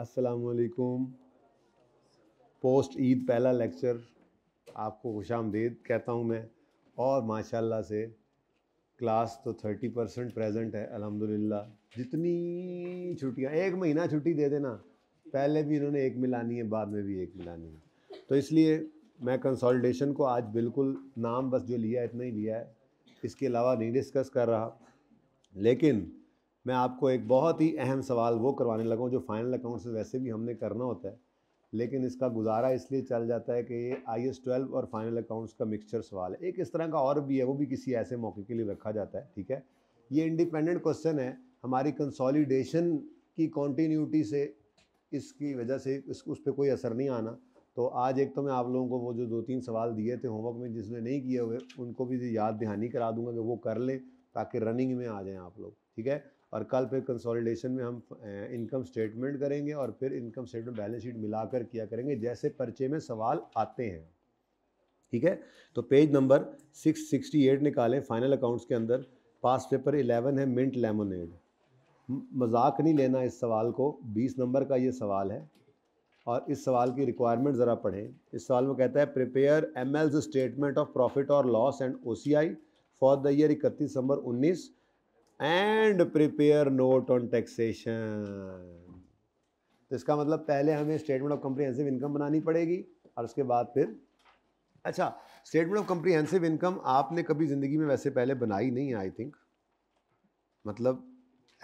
असलकुम पोस्ट ईद पहला लेक्चर आपको खुश आमदीद कहता हूँ मैं और माशाल्लाह से क्लास तो थर्टी परसेंट प्रेजेंट है अल्हम्दुलिल्लाह जितनी छुट्टियाँ एक महीना छुट्टी दे देना पहले भी इन्होंने एक मिलानी है बाद में भी एक मिलानी है तो इसलिए मैं कंसोलिडेशन को आज बिल्कुल नाम बस जो लिया है इतना ही लिया है इसके अलावा नहीं डिस्कस कर रहा लेकिन मैं आपको एक बहुत ही अहम सवाल वो करवाने लगा हूँ जो फाइनल अकाउंट से वैसे भी हमने करना होता है लेकिन इसका गुजारा इसलिए चल जाता है कि ये आई एस ट्वेल्व और फाइनल अकाउंट्स का मिक्सचर सवाल है एक इस तरह का और भी है वो भी किसी ऐसे मौके के लिए रखा जाता है ठीक है ये इंडिपेंडेंट क्वेश्चन है हमारी कंसोलिडेशन की कॉन्टीन्यूटी से इसकी वजह से इस उस पर कोई असर नहीं आना तो आज एक तो मैं आप लोगों को वो जो दो तीन सवाल दिए थे होमवर्क में जिसने नहीं किए हुए उनको भी याद दहानी करा दूंगा कि वो कर लें ताकि रनिंग में आ जाएं आप लोग ठीक है और कल फिर कंसोलिडेशन में हम इनकम स्टेटमेंट करेंगे और फिर इनकम स्टेटमेंट बैलेंस शीट मिलाकर किया करेंगे जैसे पर्चे में सवाल आते हैं ठीक है तो पेज नंबर 668 निकालें फाइनल अकाउंट्स के अंदर पास पेपर 11 है मिंट लेमोनेड मजाक नहीं लेना इस सवाल को 20 नंबर का ये सवाल है और इस सवाल की रिक्वायरमेंट ज़रा पढ़ें इस सवाल में कहता है prepare M statement of profit और loss and O C I for the year इकतीस दिसंबर उन्नीस and prepare note on taxation तो इसका मतलब पहले हमें स्टेटमेंट ऑफ कम्प्रीहेंसिव इनकम बनानी पड़ेगी और उसके बाद फिर अच्छा स्टेटमेंट ऑफ कम्प्रीहेंसिव इनकम आपने कभी ज़िंदगी में वैसे पहले बनाई नहीं है आई थिंक मतलब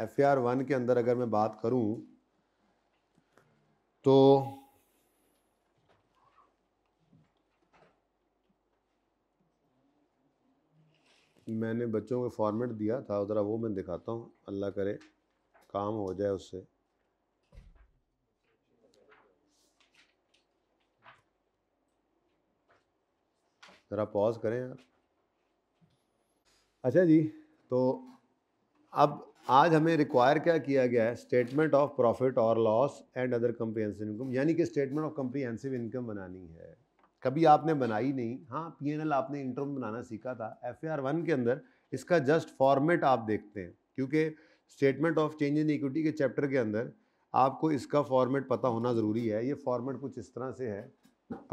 एफ आर वन के अंदर अगर मैं बात करूं तो मैंने बच्चों को फॉर्मेट दिया था ज़रा वो मैं दिखाता हूँ अल्लाह करे काम हो जाए उससे ज़रा पॉज करें यार अच्छा जी तो अब आज हमें रिक्वायर क्या किया गया है स्टेटमेंट ऑफ प्रॉफिट और loss and other comprehensive income यानी कि स्टेटमेंट ऑफ कम्प्रीहेंसिव इनकम बनानी है कभी आपने बनाई नहीं हाँ पी एन एल आपने इंटरम बनाना सीखा था एफ ए आर वन के अंदर इसका जस्ट फॉर्मेट आप देखते हैं क्योंकि statement of change in equity के चैप्टर के अंदर आपको इसका फॉर्मेट पता होना ज़रूरी है ये फॉर्मेट कुछ इस तरह से है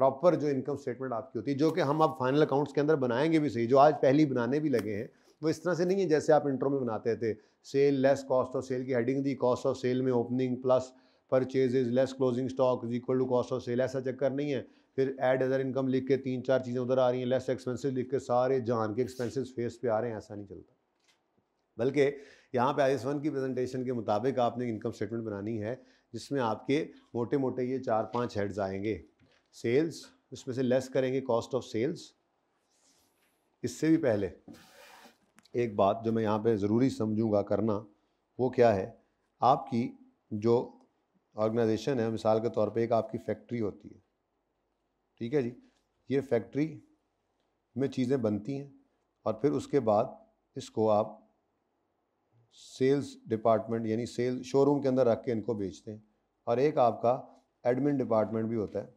प्रॉपर जो इनकम स्टेटमेंट आपकी होती है जो कि हम आप फाइनल अकाउंट्स के अंदर बनाएंगे भी सही जो आज पहली बनाने भी लगे हैं वो इस तरह से नहीं है जैसे आप इंटरव्यू में बनाते थे sale less cost of sale की हेडिंग दी कॉस्ट ऑफ सेल में opening plus purchase less closing stock is equal to cost of sale ऐसा चक्कर नहीं है फिर एड अदर इनकम लिख के तीन चार चीज़ें उधर आ रही हैं लेस एक्सपेंसिव लिख के सारे जान के एक्सपेंसिव फेस पे आ रहे हैं ऐसा नहीं चलता बल्कि यहाँ पे आई एस वन की प्रेजेंटेशन के मुताबिक आपने इनकम स्टेटमेंट बनानी है जिसमें आपके मोटे मोटे ये चार पांच हेड्स आएंगे सेल्स इसमें से लेस करेंगे कॉस्ट ऑफ सेल्स इससे भी पहले एक बात जो मैं यहाँ पर ज़रूरी समझूंगा करना वो क्या है आपकी जो ऑर्गेनाइजेशन है मिसाल के तौर पर एक आपकी फैक्ट्री होती है ठीक है जी ये फैक्ट्री में चीज़ें बनती हैं और फिर उसके बाद इसको आप सेल्स डिपार्टमेंट यानी सेल शोरूम के अंदर रख के इनको बेचते हैं और एक आपका एडमिन डिपार्टमेंट भी होता है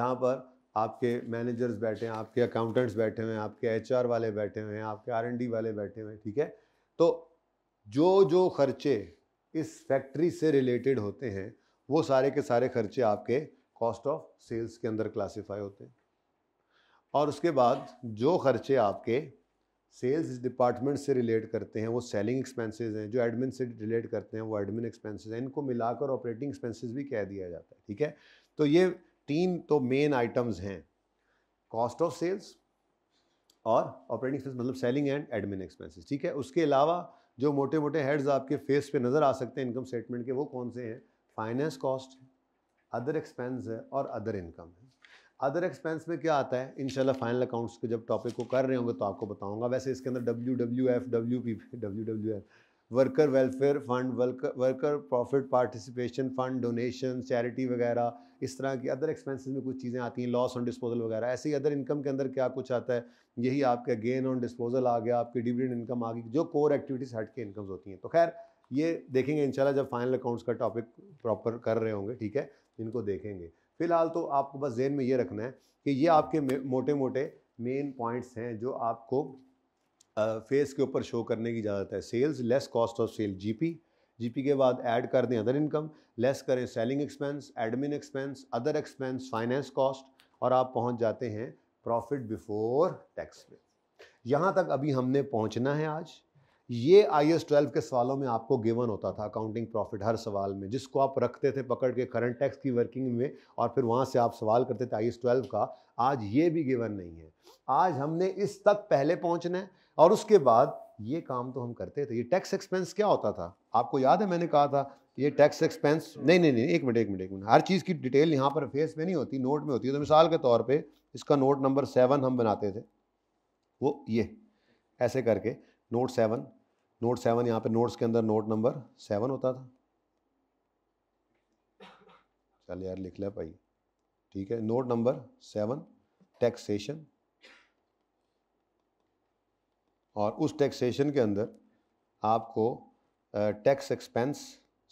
जहाँ पर आपके मैनेजर्स बैठे हैं आपके अकाउंटेंट्स बैठे हुए हैं आपके एचआर वाले बैठे हुए हैं आपके आर डी वाले बैठे हुए हैं ठीक है तो जो जो खर्चे इस फैक्ट्री से रिलेटेड होते हैं वो सारे के सारे खर्चे आपके कॉस्ट ऑफ सेल्स के अंदर क्लासीफाई होते हैं और उसके बाद जो खर्चे आपके सेल्स डिपार्टमेंट से रिलेट करते हैं वो सेलिंग एक्सपेंसेस हैं जो एडमिन से रिलेट करते हैं वो एडमिन एक्सपेंसेस हैं इनको मिलाकर ऑपरेटिंग एक्सपेंसेस भी कह दिया जाता है ठीक है तो ये तीन तो मेन आइटम्स हैं कॉस्ट ऑफ सेल्स और ऑपरेटिंग एक्सपेंस मतलब सेलिंग एंड एडमिन एक्सपेंसिस ठीक है उसके अलावा जो मोटे मोटे हेड्स आपके फेस पे नज़र आ सकते हैं इनकम स्टेटमेंट के वो कौन से हैं फाइनेंस कॉस्ट है अदर एक्सपेंस है और अदर इनकम है अदर एक्सपेंस में क्या आता है इनशाला फाइनल अकाउंट्स के जब टॉपिक को कर रहे होंगे तो आपको बताऊंगा वैसे इसके अंदर W W F W P W W F worker welfare fund worker profit participation fund donation charity वगैरह इस तरह की अदर एक्सपेंसेस में कुछ चीज़ें आती हैं लॉस ऑन डिस्पोजल वगैरह ऐसे ही अदर इनकम के अंदर क्या कुछ आता है यही आपका गेन ऑन डिस्पोजल आ गया आपकी डिविडेंड इनकम आ गई जो कोर एक्टिविटीज़ हट के इनकम्स होती हैं तो खैर ये देखेंगे इंशाल्लाह जब फाइनल अकाउंट्स का टॉपिक प्रॉपर कर रहे होंगे ठीक है इनको देखेंगे फिलहाल तो आपको बस जेन में ये रखना है कि ये आपके मोटे मोटे मेन पॉइंट्स हैं जो आपको फेस के ऊपर शो करने की इजाज़त है sales less cost of sale GP GP के बाद ऐड कर दें अदर इनकम लेस करें selling expense admin expense other expense finance cost और आप पहुंच जाते हैं प्रॉफिट बिफोर टैक्स में यहाँ तक अभी हमने पहुँचना है आज ये आई एस ट्वेल्व के सवालों में आपको गिवन होता था अकाउंटिंग प्रॉफिट हर सवाल में जिसको आप रखते थे पकड़ के करंट टैक्स की वर्किंग में और फिर वहाँ से आप सवाल करते थे आई एस ट्वेल्व का आज ये भी गिवन नहीं है आज हमने इस तक पहले पहुँचना है और उसके बाद ये काम तो हम करते थे ये टैक्स एक्सपेंस क्या होता था आपको याद है मैंने कहा था ये टैक्स एक्सपेंस नहीं नहीं नहीं एक मिनट एक मिनट एक मिनट हर चीज़ की डिटेल यहाँ पर फेस में नहीं होती नोट में होती है तो मिसाल के तौर पे इसका नोट नंबर सेवन हम बनाते थे वो ये ऐसे करके नोट सेवन नोट सेवन यहाँ पे नोट्स के अंदर नोट नंबर सेवन होता था चल यार लिख लिया भाई ठीक है नोट नंबर सेवन टैक्सेशन और उस टैक्सेशन के अंदर आपको tax expense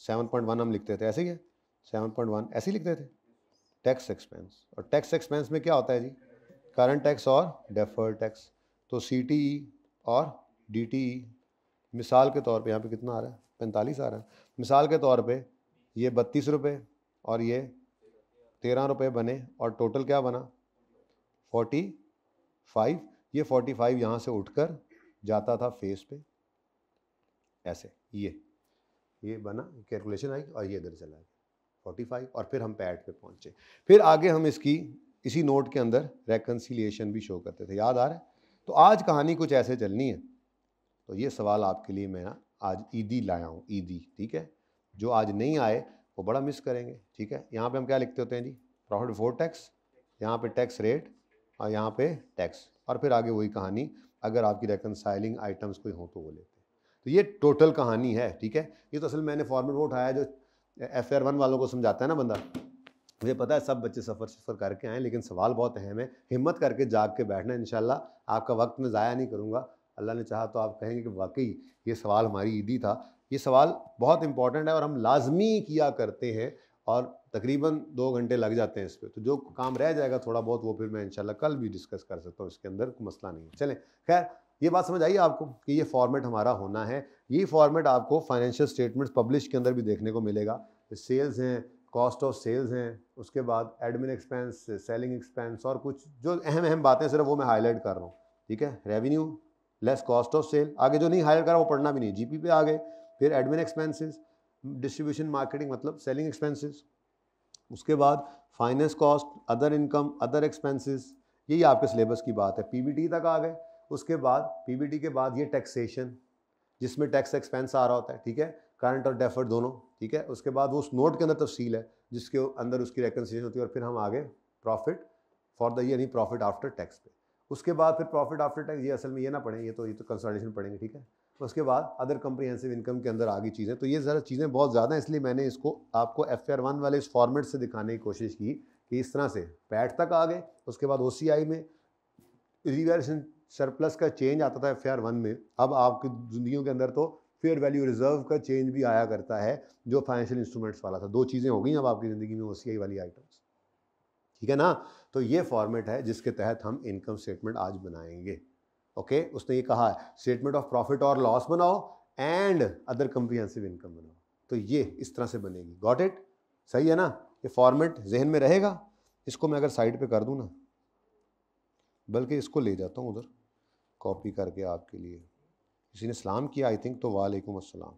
seven point one हम लिखते थे ऐसे ही है सेवन पॉइंट वन ऐसे ही लिखते थे टैक्स एक्सपेंस और टैक्स एक्सपेंस में क्या होता है जी करंट टैक्स और डेफर्ड टैक्स तो सी e और डी मिसाल के तौर पे यहाँ पे कितना आ रहा है पैंतालीस आ रहा है मिसाल के तौर पे ये बत्तीस रुपये और ये तेरह रुपये बने और टोटल क्या बना फोर्टी फाइव ये फोर्टी फाइव यहाँ से उठकर जाता था फेस पे ऐसे ये ये बना कैलकुलेशन आई और ये इधर चला गया फोर्टी फाइव और फिर हम पैड पे पहुँचे फिर आगे हम इसकी इसी नोट के अंदर रेकन्सिलियेशन भी शो करते थे याद आ रहा है तो आज कहानी कुछ ऐसे चलनी है तो ये सवाल आपके लिए मैं आज ईदी लाया हूँ ईदी ठीक है जो आज नहीं आए वो बड़ा मिस करेंगे ठीक है यहाँ पे हम क्या लिखते होते हैं जी प्रॉफिट बिफोर टैक्स यहाँ पे टैक्स रेट और यहाँ पे टैक्स और फिर आगे वही कहानी अगर आपकी रेकनसाइलिंग आइटम्स कोई हो तो वो लेते हैं तो ये टोटल कहानी है ठीक है ये तो असल मैंने फॉर्मेट वो उठाया जो एफ वन वालों को समझाता है ना बंदा मुझे पता है सब बच्चे सफ़र सफ़र करके आए लेकिन सवाल बहुत अहम है हिम्मत करके जाग के बैठना इन आपका वक्त मैं ज़ाया नहीं करूँगा अल्लाह ने चाहा तो आप कहेंगे कि वाकई ये सवाल हमारी ईदी था ये सवाल बहुत इंपॉर्टेंट है और हम लाजमी किया करते हैं और तकरीबन दो घंटे लग जाते हैं इस पर तो जो काम रह जाएगा थोड़ा बहुत वो फिर मैं इंशाल्लाह कल भी डिस्कस कर सकता हूँ इसके अंदर कोई मसला नहीं है चलें खैर ये बात समझ आई आपको कि ये फॉर्मेट हमारा होना है ये फॉर्मेट आपको फाइनेंशियल स्टेटमेंट्स पब्लिश के अंदर भी देखने को मिलेगा सेल्स हैं कॉस्ट ऑफ सेल्स हैं उसके बाद एडमिन एक्सपेंस सेलिंग एक्सपेंस और कुछ जो अहम अहम बातें सिर्फ वो मैं हाईलाइट कर रहा हूँ ठीक है revenue less cost of sale आगे जो नहीं हायर करा वो पढ़ना भी नहीं जी पे आ गए फिर एडमिन एक्सपेंसेस डिस्ट्रीब्यूशन मार्केटिंग मतलब सेलिंग एक्सपेंसेस उसके बाद finance cost other income other expenses यही आपके सिलेबस की बात है पीबीटी तक आ गए उसके बाद पीबीटी के बाद ये टैक्सेशन जिसमें टैक्स एक्सपेंस आ रहा होता है ठीक है करंट और डेफर्ड दोनों ठीक है उसके बाद वो उस नोट के अंदर तफसील है जिसके अंदर उसकी रेकनसिलेशन होती है और फिर हम आगे प्रॉफिट फॉर द यानी प्रॉफिट आफ्टर टैक्स पे उसके बाद फिर प्रॉफिट आफ्टर टैक्स ये असल में ये ना पढ़ें ये तो ये तो कंसल्टेशन पढ़ेंगे ठीक है उसके बाद अदर कंप्रीहेंसिव इनकम के अंदर आ गई चीज़ें तो ये ज़रा चीज़ें बहुत ज़्यादा हैं इसलिए मैंने इसको आपको एफ आर वन वाले इस फॉर्मेट से दिखाने की कोशिश की कि इस तरह से पैट तक आ गए उसके बाद ओ सी आई में रिवेल्यूशन सरप्लस का चेंज आता था एफ आर वन में अब आपकी ज़िंदगी के अंदर तो फेयर वैल्यू रिजर्व का चेंज भी आया करता है जो फाइनेंशियल इंस्ट्रूमेंट्स वाला था दो चीज़ें हो गई अब आपकी ज़िंदगी में ओ सी आई वाली आइटम ठीक है ना तो ये फॉर्मेट है जिसके तहत हम इनकम स्टेटमेंट आज बनाएंगे ओके okay? उसने ये कहा स्टेटमेंट ऑफ प्रॉफिट और लॉस बनाओ एंड अदर कंप्रीहेंसिव इनकम बनाओ तो ये इस तरह से बनेगी गॉट इट सही है ना ये फॉर्मेट जहन में रहेगा इसको मैं अगर साइड पे कर दूँ ना बल्कि इसको ले जाता हूँ उधर कॉपी करके आपके लिए किसी ने सलाम किया आई थिंक तो वालेकुम असलम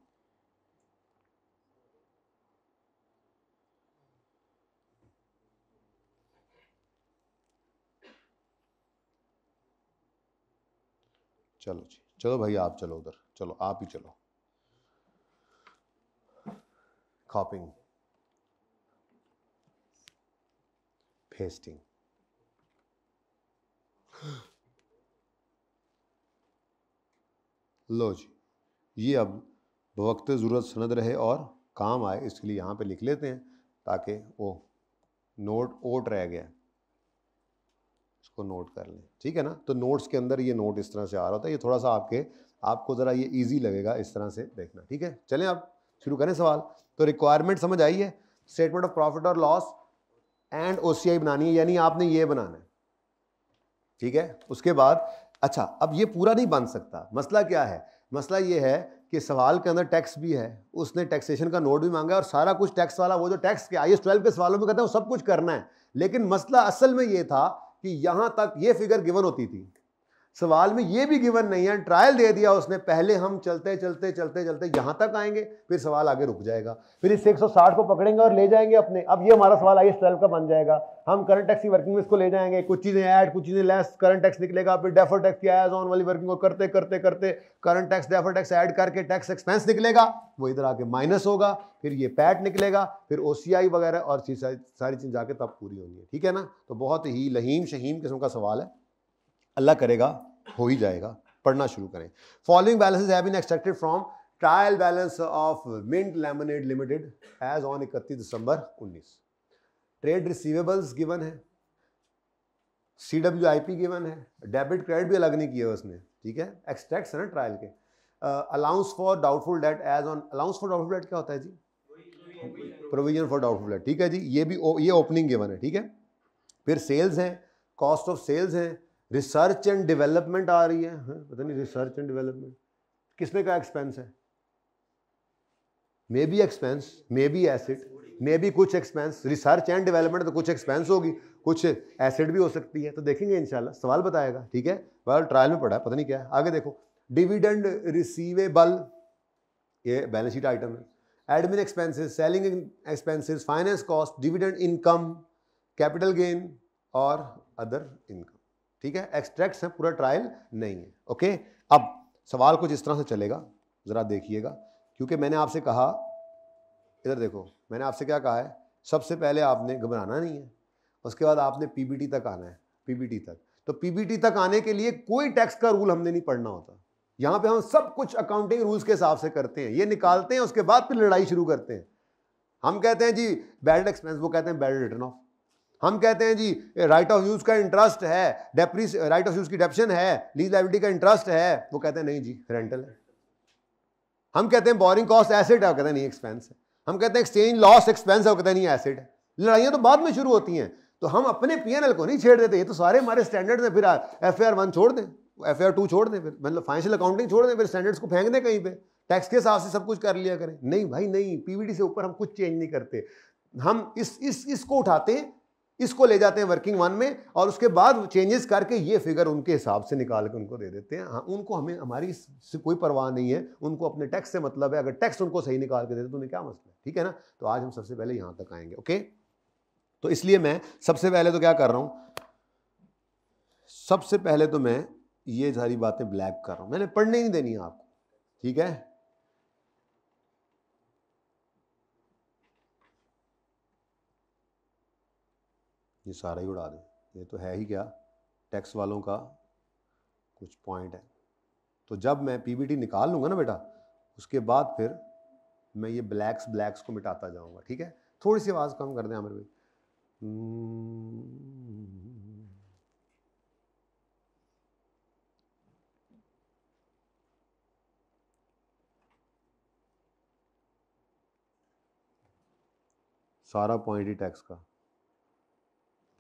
चलो जी चलो भाई आप चलो उधर चलो आप ही चलो कॉपिंग फेस्टिंग लो जी ये अब वक्त ज़रूरत सनद रहे और काम आए इसके लिए यहाँ पे लिख लेते हैं ताकि वो नोट ओट रह गया इसको नोट कर लें ठीक है ना तो नोट्स के अंदर ये नोट इस तरह से आ रहा होता है ये थोड़ा सा आपके आपको ज़रा ये ईजी लगेगा इस तरह से देखना ठीक है चलें आप शुरू करें सवाल तो रिक्वायरमेंट समझ आई है स्टेटमेंट ऑफ प्रॉफिट और लॉस एंड ओ बनानी है यानी आपने ये बनाना है ठीक है उसके बाद अच्छा अब ये पूरा नहीं बन सकता मसला क्या है मसला ये है कि सवाल के अंदर टैक्स भी है उसने टैक्सेशन का नोट भी मांगा और सारा कुछ टैक्स वाला वो जो टैक्स के आई एस ट्वेल्व के सवालों में कहते हैं वो सब कुछ करना है लेकिन मसला असल में ये था कि यहां तक ये फिगर गिवन होती थी सवाल में ये भी गिवन नहीं है ट्रायल दे दिया उसने पहले हम चलते चलते चलते चलते यहाँ तक आएंगे फिर सवाल आगे रुक जाएगा फिर इस 160 को पकड़ेंगे और ले जाएंगे अपने अब ये हमारा सवाल आई ट्वेल्व का बन जाएगा हम करंट टैक्स की वर्किंग में इसको ले जाएंगे कुछ चीज़ें ऐड कुछ चीज़ें लेस करंट टैक्स निकलेगा फिर डेफर टैक्स की आयाजोन ऑन वाली वर्किंग को करते करते करते current tax defer tax add करके टैक्स एक्सपेंस निकलेगा वो इधर आके माइनस होगा फिर ये पैट निकलेगा फिर ओ वगैरह और सारी चीज़ जाके तब पूरी होनी है ठीक है ना तो बहुत ही लहीम शहीम किस्म का सवाल है अल्लाह करेगा हो ही जाएगा पढ़ना शुरू करें following balances have been extracted from trial balance of Mint Lemonade Limited as on इकतीस दिसंबर 19 ट्रेड रिसीवेबल्स गिवन है C W I P given है डेबिट क्रेडिट भी अलग नहीं किया उसने ठीक है एक्सट्रैक्ट है ना ट्रायल के allowance for doubtful debt as on allowance for doubtful debt क्या होता है जी प्रोविजन फॉर डाउटफुल डेट ठीक है जी ये भी ये ओपनिंग गिवन है ठीक है फिर सेल्स हैं कॉस्ट ऑफ सेल्स हैं रिसर्च एंड डेवलपमेंट आ रही है हाँ पता नहीं रिसर्च एंड डेवलपमेंट किसने का एक्सपेंस है may be expense may be acid may be कुछ एक्सपेंस रिसर्च एंड डेवलपमेंट तो कुछ एक्सपेंस होगी कुछ एसिड भी हो सकती है तो देखेंगे इंशाल्लाह सवाल बताएगा ठीक है बहर ट्रायल में पढ़ा पता नहीं क्या है आगे देखो डिविडेंड रिसीवेबल ये बैलेंस शीट आइटम है admin expenses selling expenses finance cost dividend income capital gain और अदर इनकम ठीक है एक्सट्रैक्ट है पूरा ट्रायल नहीं है ओके अब सवाल कुछ इस तरह से चलेगा ज़रा देखिएगा क्योंकि मैंने आपसे कहा इधर देखो मैंने आपसे क्या कहा है सबसे पहले आपने घबराना नहीं है उसके बाद आपने पीबीटी तक आना है पीबीटी तक तो पीबीटी तक आने के लिए कोई टैक्स का रूल हमने नहीं पढ़ना होता यहाँ पे हम सब कुछ अकाउंटिंग रूल्स के हिसाब से करते हैं ये निकालते हैं उसके बाद फिर लड़ाई शुरू करते हैं हम कहते हैं जी बैड एक्सपेंस वो कहते हैं बैड रिटर्न ऑफ हम कहते हैं जी राइट ऑफ यूज का इंटरेस्ट है डेप्रीस राइट ऑफ यूज की डेप्शन है लीज लाइबिलिटी का इंटरेस्ट है वो कहते हैं नहीं जी रेंटल है हम कहते हैं बोरिंग कॉस्ट एसेट है कहते हैं नहीं एक्सपेंस है हम कहते हैं एक्सचेंज लॉस एक्सपेंस है कहते हैं नहीं एसेट है लड़ाइयाँ तो बाद में शुरू होती हैं तो हम अपने पी को नहीं छेड़ देते ये तो सारे हमारे स्टैंडर्ड में फिर एफ वन छोड़ दें एफ आई टू छोड़ दें फिर मतलब फाइनेंशियल अकाउंटिंग छोड़ दें फिर स्टैंडर्ड्स को फेंक दें कहीं पर टैक्स के हिसाब से सब कुछ कर लिया करें नहीं भाई नहीं पीवीडी से ऊपर हम कुछ चेंज नहीं करते हम इस इस इसको उठाते हैं इसको ले जाते हैं वर्किंग वन में और उसके बाद चेंजेस करके ये फिगर उनके हिसाब से निकाल के उनको दे देते हैं हाँ उनको हमें हमारी से कोई परवाह नहीं है उनको अपने टैक्स से मतलब है अगर टैक्स उनको सही निकाल के दे तो उन्हें क्या मसला है ठीक है ना तो आज हम सबसे पहले यहाँ तक आएंगे ओके तो इसलिए मैं सबसे पहले तो क्या कर रहा हूँ सबसे पहले तो मैं ये सारी बातें ब्लैक कर रहा हूँ मैंने पढ़ने ही नहीं देनी आपको ठीक है ये सारा ही उड़ा दें ये तो है ही क्या टैक्स वालों का कुछ पॉइंट है तो जब मैं पीबीटी निकाल लूँगा ना बेटा उसके बाद फिर मैं ये ब्लैक्स ब्लैक्स को मिटाता जाऊँगा ठीक है थोड़ी सी आवाज़ कम कर दें आमिर भाई सारा पॉइंट ही टैक्स का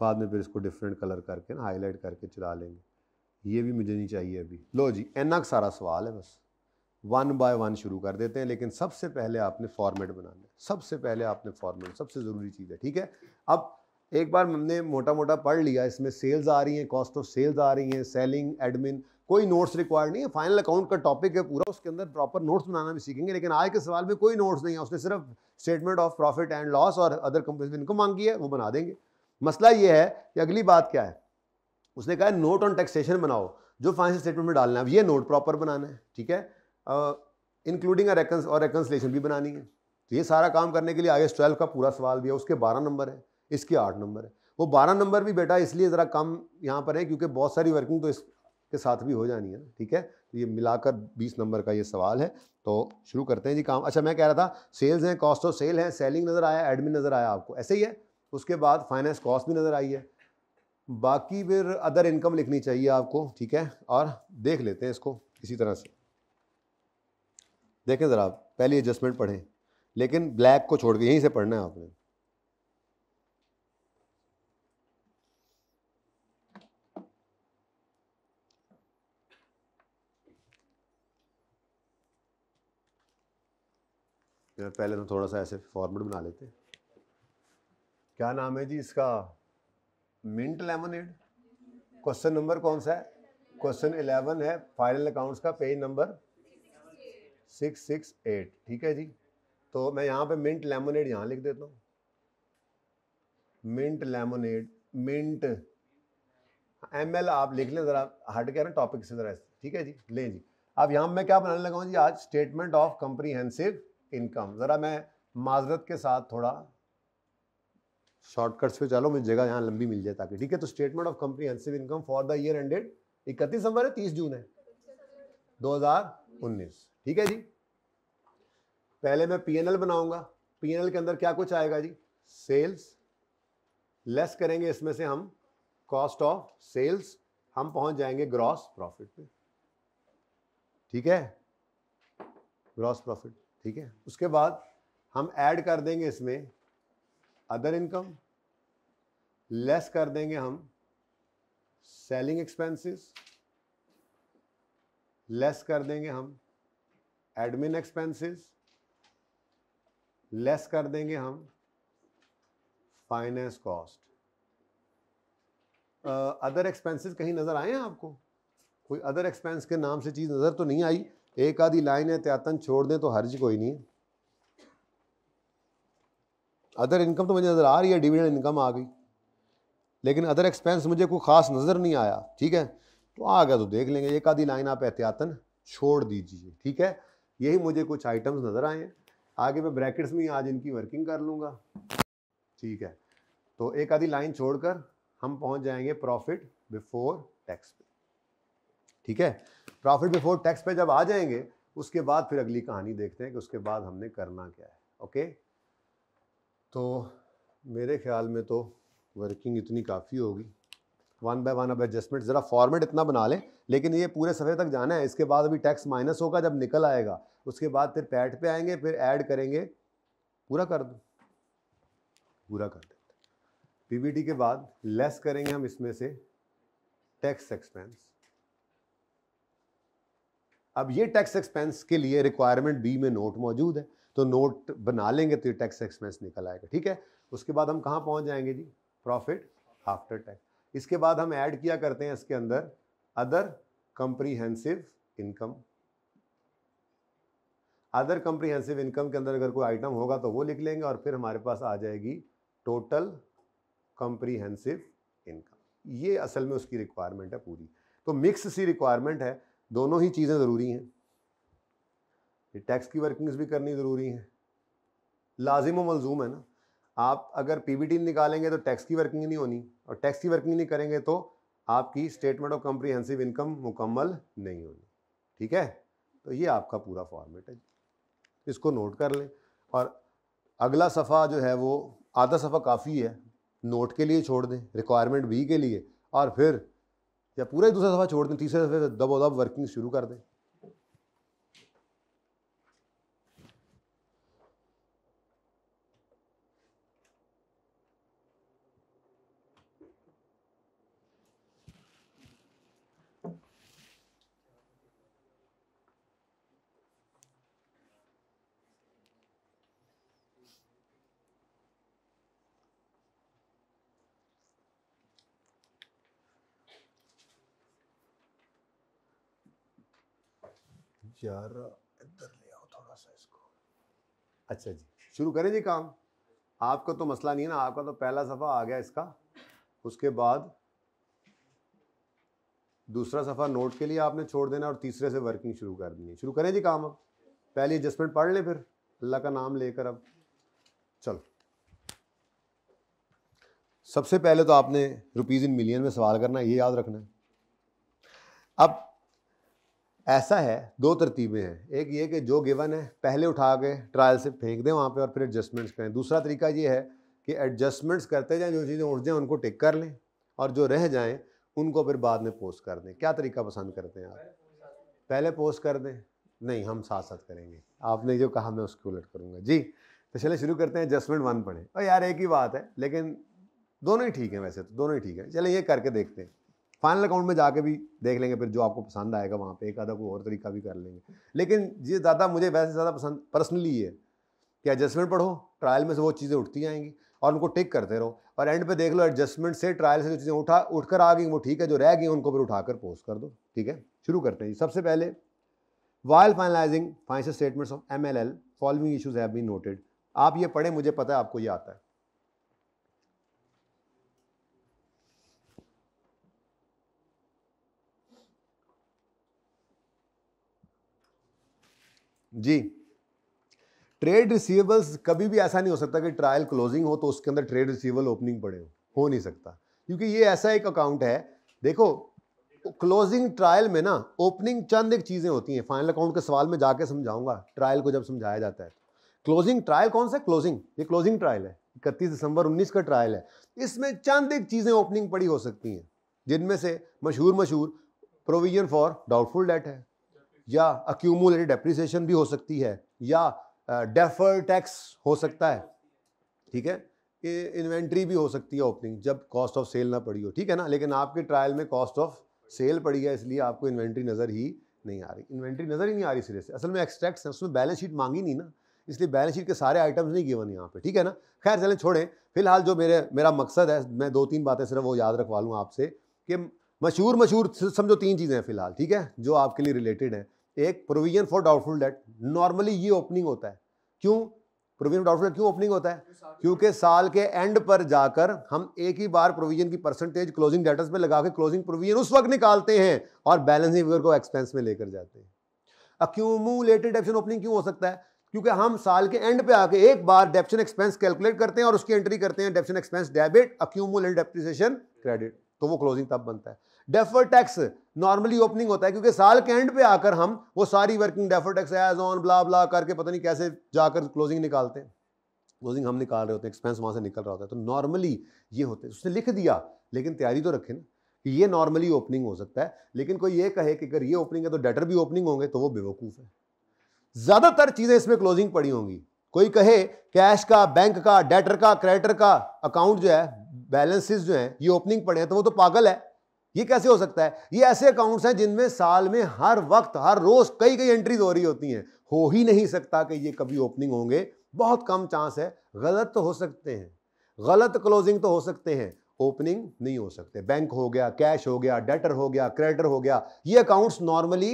बाद में फिर इसको डिफरेंट कलर करके ना हाईलाइट करके चला लेंगे ये भी मुझे नहीं चाहिए अभी लो जी एना सारा सवाल है बस वन बाय वन शुरू कर देते हैं लेकिन सबसे पहले आपने फॉर्मेट बनाना है सबसे पहले आपने फॉर्मेट सबसे ज़रूरी चीज़ है ठीक है अब एक बार हमने मोटा मोटा पढ़ लिया इसमें सेल्स आ रही हैं कॉस्ट ऑफ सेल्स आ रही हैं सेलिंग एडमिन कोई नोट्स रिक्वायर्ड नहीं है फाइनल अकाउंट का टॉपिक है पूरा उसके अंदर प्रॉपर नोट्स बनाना भी सीखेंगे लेकिन आज के सवाल में कोई नोट्स नहीं है उसने सिर्फ statement of profit and loss और अदर कंपनी इनको मांगी है वो बना देंगे मसला ये है कि अगली बात क्या है उसने कहा नोट ऑन टैक्सेशन बनाओ जो फाइनेंशियल स्टेटमेंट में डालना है अब ये नोट प्रॉपर बनाना है ठीक है इंक्लूडिंग और रेकन्सलेशन भी बनानी है तो ये सारा काम करने के लिए आई एस ट्वेल्व का पूरा सवाल भी है उसके बारह नंबर है इसके आठ नंबर है वो बारह नंबर भी बेटा इसलिए ज़रा कम यहाँ पर है क्योंकि बहुत सारी वर्किंग तो इसके साथ भी हो जानी है ना ठीक है तो ये मिलाकर बीस नंबर का ये सवाल है तो शुरू करते हैं जी काम अच्छा मैं कह रहा था सेल्स हैं कॉस्ट ऑफ सेल हैं सेलिंग नज़र आया एडमिन नज़र आया आपको ऐसे ही है उसके बाद फाइनेंस कॉस्ट भी नज़र आई है बाकी फिर अदर इनकम लिखनी चाहिए आपको ठीक है और देख लेते हैं इसको इसी तरह से देखें ज़रा आप पहली एडजस्टमेंट पढ़ें लेकिन ब्लैक को छोड़ के यहीं से पढ़ना है आपने पहले तो थोड़ा सा ऐसे फॉर्मेट बना लेते हैं क्या नाम है जी इसका मिंट लेमोनेड क्वेश्चन नंबर कौन सा है क्वेश्चन इलेवन है फाइनल अकाउंट्स का page number six six eight ठीक है जी तो मैं यहाँ पे मिंट लेमोनेड यहाँ लिख देता हूँ Mint Lemonade Mint M L आप लिख लें ज़रा हट गया ना टॉपिक से ज़रा ठीक है जी ले जी अब यहाँ मैं क्या बनाने लगा जी आज स्टेटमेंट ऑफ कंप्रीहेंसिव इनकम ज़रा मैं माजरत के साथ थोड़ा शॉर्टकट्स पे चलो मुझे जगह यहाँ लंबी मिल जाए ताकि ठीक है तो statement of comprehensive income for the year ended इकतीस नंबर है तीस जून है 2019 ठीक है जी पहले मैं एल बनाऊंगा एल के अंदर क्या कुछ आएगा जी सेल्स लेस करेंगे इसमें से हम कॉस्ट ऑफ सेल्स हम पहुंच जाएंगे ग्रॉस प्रॉफिट पे ठीक है ग्रॉस प्रॉफिट ठीक है उसके बाद हम ऐड कर देंगे इसमें अदर इनकम लेस कर देंगे हम सेलिंग एक्सपेंसेस लेस कर देंगे हम एडमिन एक्सपेंसेस लेस कर देंगे हम फाइनेंस कॉस्ट अदर एक्सपेंसेस कहीं नज़र आए हैं आपको कोई अदर एक्सपेंस के नाम से चीज़ नज़र तो नहीं आई एक आधी लाइन है त्यातन छोड़ दें तो हर्ज कोई नहीं है अदर इनकम तो मुझे नज़र आ रही है डिविडेंड इनकम आ गई लेकिन अदर एक्सपेंस मुझे कोई ख़ास नज़र नहीं आया ठीक है तो आ गया तो देख लेंगे एक आधी लाइन आप एहतियातन छोड़ दीजिए ठीक है यही मुझे कुछ आइटम्स नज़र आए हैं आगे मैं ब्रैकेट्स में आज इनकी वर्किंग कर लूँगा ठीक है तो एक आधी लाइन छोड़कर हम पहुँच जाएंगे प्रॉफिट बिफोर टैक्स पे ठीक है प्रॉफिट बिफोर टैक्स पे जब आ जाएंगे उसके बाद फिर अगली कहानी देखते हैं कि उसके बाद हमने करना क्या है ओके तो मेरे ख्याल में तो वर्किंग इतनी काफ़ी होगी वन बाय वन अब एडजस्टमेंट ज़रा फॉर्मेट इतना बना लें लेकिन ये पूरे सफ़े तक जाना है इसके बाद अभी टैक्स माइनस होगा जब निकल आएगा उसके बाद फिर पैट पे आएंगे फिर ऐड करेंगे पूरा कर दो पूरा कर देते पीबीटी के बाद लेस करेंगे हम इसमें से टैक्स एक्सपेंस अब ये टैक्स एक्सपेंस के लिए रिक्वायरमेंट बी में नोट मौजूद है तो नोट बना लेंगे तो ये टैक्स एक्सपेंस निकल आएगा ठीक है उसके बाद हम कहाँ पहुँच जाएंगे जी प्रॉफिट आफ्टर टैक्स इसके बाद हम ऐड किया करते हैं इसके अंदर other comprehensive income other comprehensive income के अंदर अगर कोई आइटम होगा तो वो लिख लेंगे और फिर हमारे पास आ जाएगी टोटल कंप्रीहेंसिव इनकम ये असल में उसकी रिक्वायरमेंट है पूरी तो मिक्स सी रिक्वायरमेंट है दोनों ही चीज़ें ज़रूरी हैं ये टैक्स की वर्किंग्स भी करनी ज़रूरी हैं लाजिम व मलजूम है ना आप अगर टी निकालेंगे तो टैक्स की वर्किंग नहीं होनी और टैक्स की वर्किंग नहीं करेंगे तो आपकी स्टेटमेंट ऑफ कम्प्रीहेंसिव इनकम मुकम्मल नहीं होनी ठीक है तो ये आपका पूरा फॉर्मेट है इसको नोट कर लें और अगला सफ़ा जो है वो आधा सफ़ा काफ़ी है नोट के लिए छोड़ दें रिक्वायरमेंट बी के लिए और फिर या पूरा ही दूसरा सफ़ा छोड़ दें तीसरे सफ़े दबो दब वर्किंग शुरू कर दें यार इधर ले आओ थोड़ा सा इसको अच्छा जी शुरू करें जी काम आपका तो मसला नहीं है ना आपका तो पहला सफ़ा आ गया इसका उसके बाद दूसरा सफ़ा नोट के लिए आपने छोड़ देना और तीसरे से वर्किंग शुरू कर देनी शुरू करें जी काम अब पहले एडजस्टमेंट पढ़ लें फिर अल्लाह का नाम लेकर अब चलो सबसे पहले तो आपने रुपीज़ इन मिलियन में सवाल करना ये याद रखना है अब ऐसा है दो तरतीबें हैं एक ये कि जो गिवन है पहले उठा के ट्रायल से फेंक दें वहाँ पे और फिर एडजस्टमेंट्स करें दूसरा तरीका ये है कि एडजस्टमेंट्स करते जाएं जो चीज़ें उठ जाएं उनको टिक कर लें और जो रह जाएं उनको फिर बाद में पोस्ट कर दें क्या तरीका पसंद करते हैं आप पहले पोस्ट कर दें नहीं हम साथ साथ करेंगे आपने जो कहा मैं उसको उलट करूँगा जी तो चले शुरू करते हैं एडजस्टमेंट वन पढ़ें और यार एक ही बात है लेकिन दोनों ही ठीक हैं वैसे तो दोनों ही ठीक हैं चले ये करके देखते हैं फाइनल अकाउंट में जाके भी देख लेंगे फिर जो आपको पसंद आएगा वहाँ पे एक आधा कोई और तरीका भी कर लेंगे लेकिन ये ज़्यादा मुझे वैसे ज़्यादा पसंद पर्सनली ये कि एडजस्टमेंट पढ़ो ट्रायल में से वो चीज़ें उठती आएंगी और उनको टिक करते रहो और एंड पे देख लो एडजस्टमेंट से ट्रायल से जो चीज़ें उठा उठ कर आ गई वो ठीक है जो रह गई उनको फिर उठाकर पोस्ट कर दो ठीक है शुरू करते हैं सबसे पहले while finalising financial statements of M L L following issues have been noted आप ये पढ़ें मुझे पता है आपको ये आता है जी ट्रेड रिसीवेबल्स कभी भी ऐसा नहीं हो सकता कि ट्रायल क्लोजिंग हो तो उसके अंदर ट्रेड रिसीवेबल ओपनिंग पड़े हो हो नहीं सकता क्योंकि ये ऐसा एक अकाउंट है देखो क्लोजिंग ट्रायल में ना ओपनिंग चंद एक चीज़ें होती हैं फाइनल अकाउंट के सवाल में जाके समझाऊंगा ट्रायल को जब समझाया जाता है क्लोजिंग तो। ट्रायल कौन सा क्लोजिंग ये क्लोजिंग ट्रायल है इकतीस दिसंबर उन्नीस का ट्रायल है इसमें चंद एक चीज़ें ओपनिंग पड़ी हो सकती हैं जिनमें से मशहूर मशहूर प्रोविजन फॉर डाउटफुल डेट है या अक्यूमुलेटेड डेप्रिसिएशन भी हो सकती है या डेफर टैक्स हो सकता है ठीक है इन्वेंट्री भी हो सकती है ओपनिंग जब कॉस्ट ऑफ सेल ना पड़ी हो ठीक है ना लेकिन आपके ट्रायल में कॉस्ट ऑफ सेल पड़ी है इसलिए आपको इन्वेंट्री नज़र ही नहीं आ रही इन्वेंट्री नज़र ही नहीं आ रही सिरे से असल में एक्सट्रैक्ट्स हैं उसमें बैलेंस शीट मांगी नहीं ना इसलिए बैलेंस शीट के सारे आइटम्स नहीं गिवन यहाँ पे ठीक है ना खैर चलें छोड़ें फिलहाल जो मेरे मेरा मकसद है मैं दो तीन बातें सिर्फ वो याद रखवा लूँ आपसे कि मशहूर मशहूर समझो तीन चीज़ें हैं फिलहाल ठीक है जो आपके लिए रिलेटेड हैं एक provision for doubtful debt normally ये ओपनिंग होता है क्यों प्रोविजन डाउटफुल डेट क्यों ओपनिंग होता है क्योंकि साल के एंड पर जाकर हम एक ही बार प्रोविजन की परसेंटेज क्लोजिंग डेटर्स पे लगा के क्लोजिंग प्रोविजन उस वक्त निकालते हैं और बैलेंसिंग फिगर को एक्सपेंस में लेकर जाते हैं अक्यूमुलेटेड डेप्शन ओपनिंग क्यों हो सकता है क्योंकि हम साल के एंड पे आके एक बार डेप्शन एक्सपेंस कैलकुलेट करते हैं और उसकी एंट्री करते हैं depreciation expense debit accumulate depreciation credit तो वो क्लोजिंग तब बनता है डेफर टैक्स नॉर्मली ओपनिंग होता है क्योंकि साल के एंड पे आकर हम वो सारी working defer tax as on blah blah करके पता नहीं कैसे जाकर क्लोजिंग निकालते हैं क्लोजिंग हम निकाल रहे होते हैं एक्सपेंस वहाँ से निकल रहा होता है तो नॉर्मली ये होते हैं उसने लिख दिया लेकिन तैयारी तो रखें ना कि ये नॉर्मली ओपनिंग हो सकता है लेकिन कोई ये कहे कि अगर ये ओपनिंग है तो डेटर भी ओपनिंग होंगे तो वो बेवकूफ़ है ज़्यादातर चीज़ें इसमें क्लोजिंग पड़ी होंगी कोई कहे कैश का बैंक का डेटर का क्रेडिटर का अकाउंट जो है बैलेंसेस जो है ये ओपनिंग पड़े हैं तो वो तो पागल है ये कैसे हो सकता है ये ऐसे अकाउंट्स हैं जिनमें साल में हर वक्त हर रोज कई कई एंट्रीज हो रही होती हैं हो ही नहीं सकता कि ये कभी ओपनिंग होंगे बहुत कम चांस है गलत तो हो सकते हैं गलत क्लोजिंग तो हो सकते हैं ओपनिंग नहीं हो सकते बैंक हो गया कैश हो गया डेटर हो गया क्रेडिटर हो गया ये अकाउंट्स नॉर्मली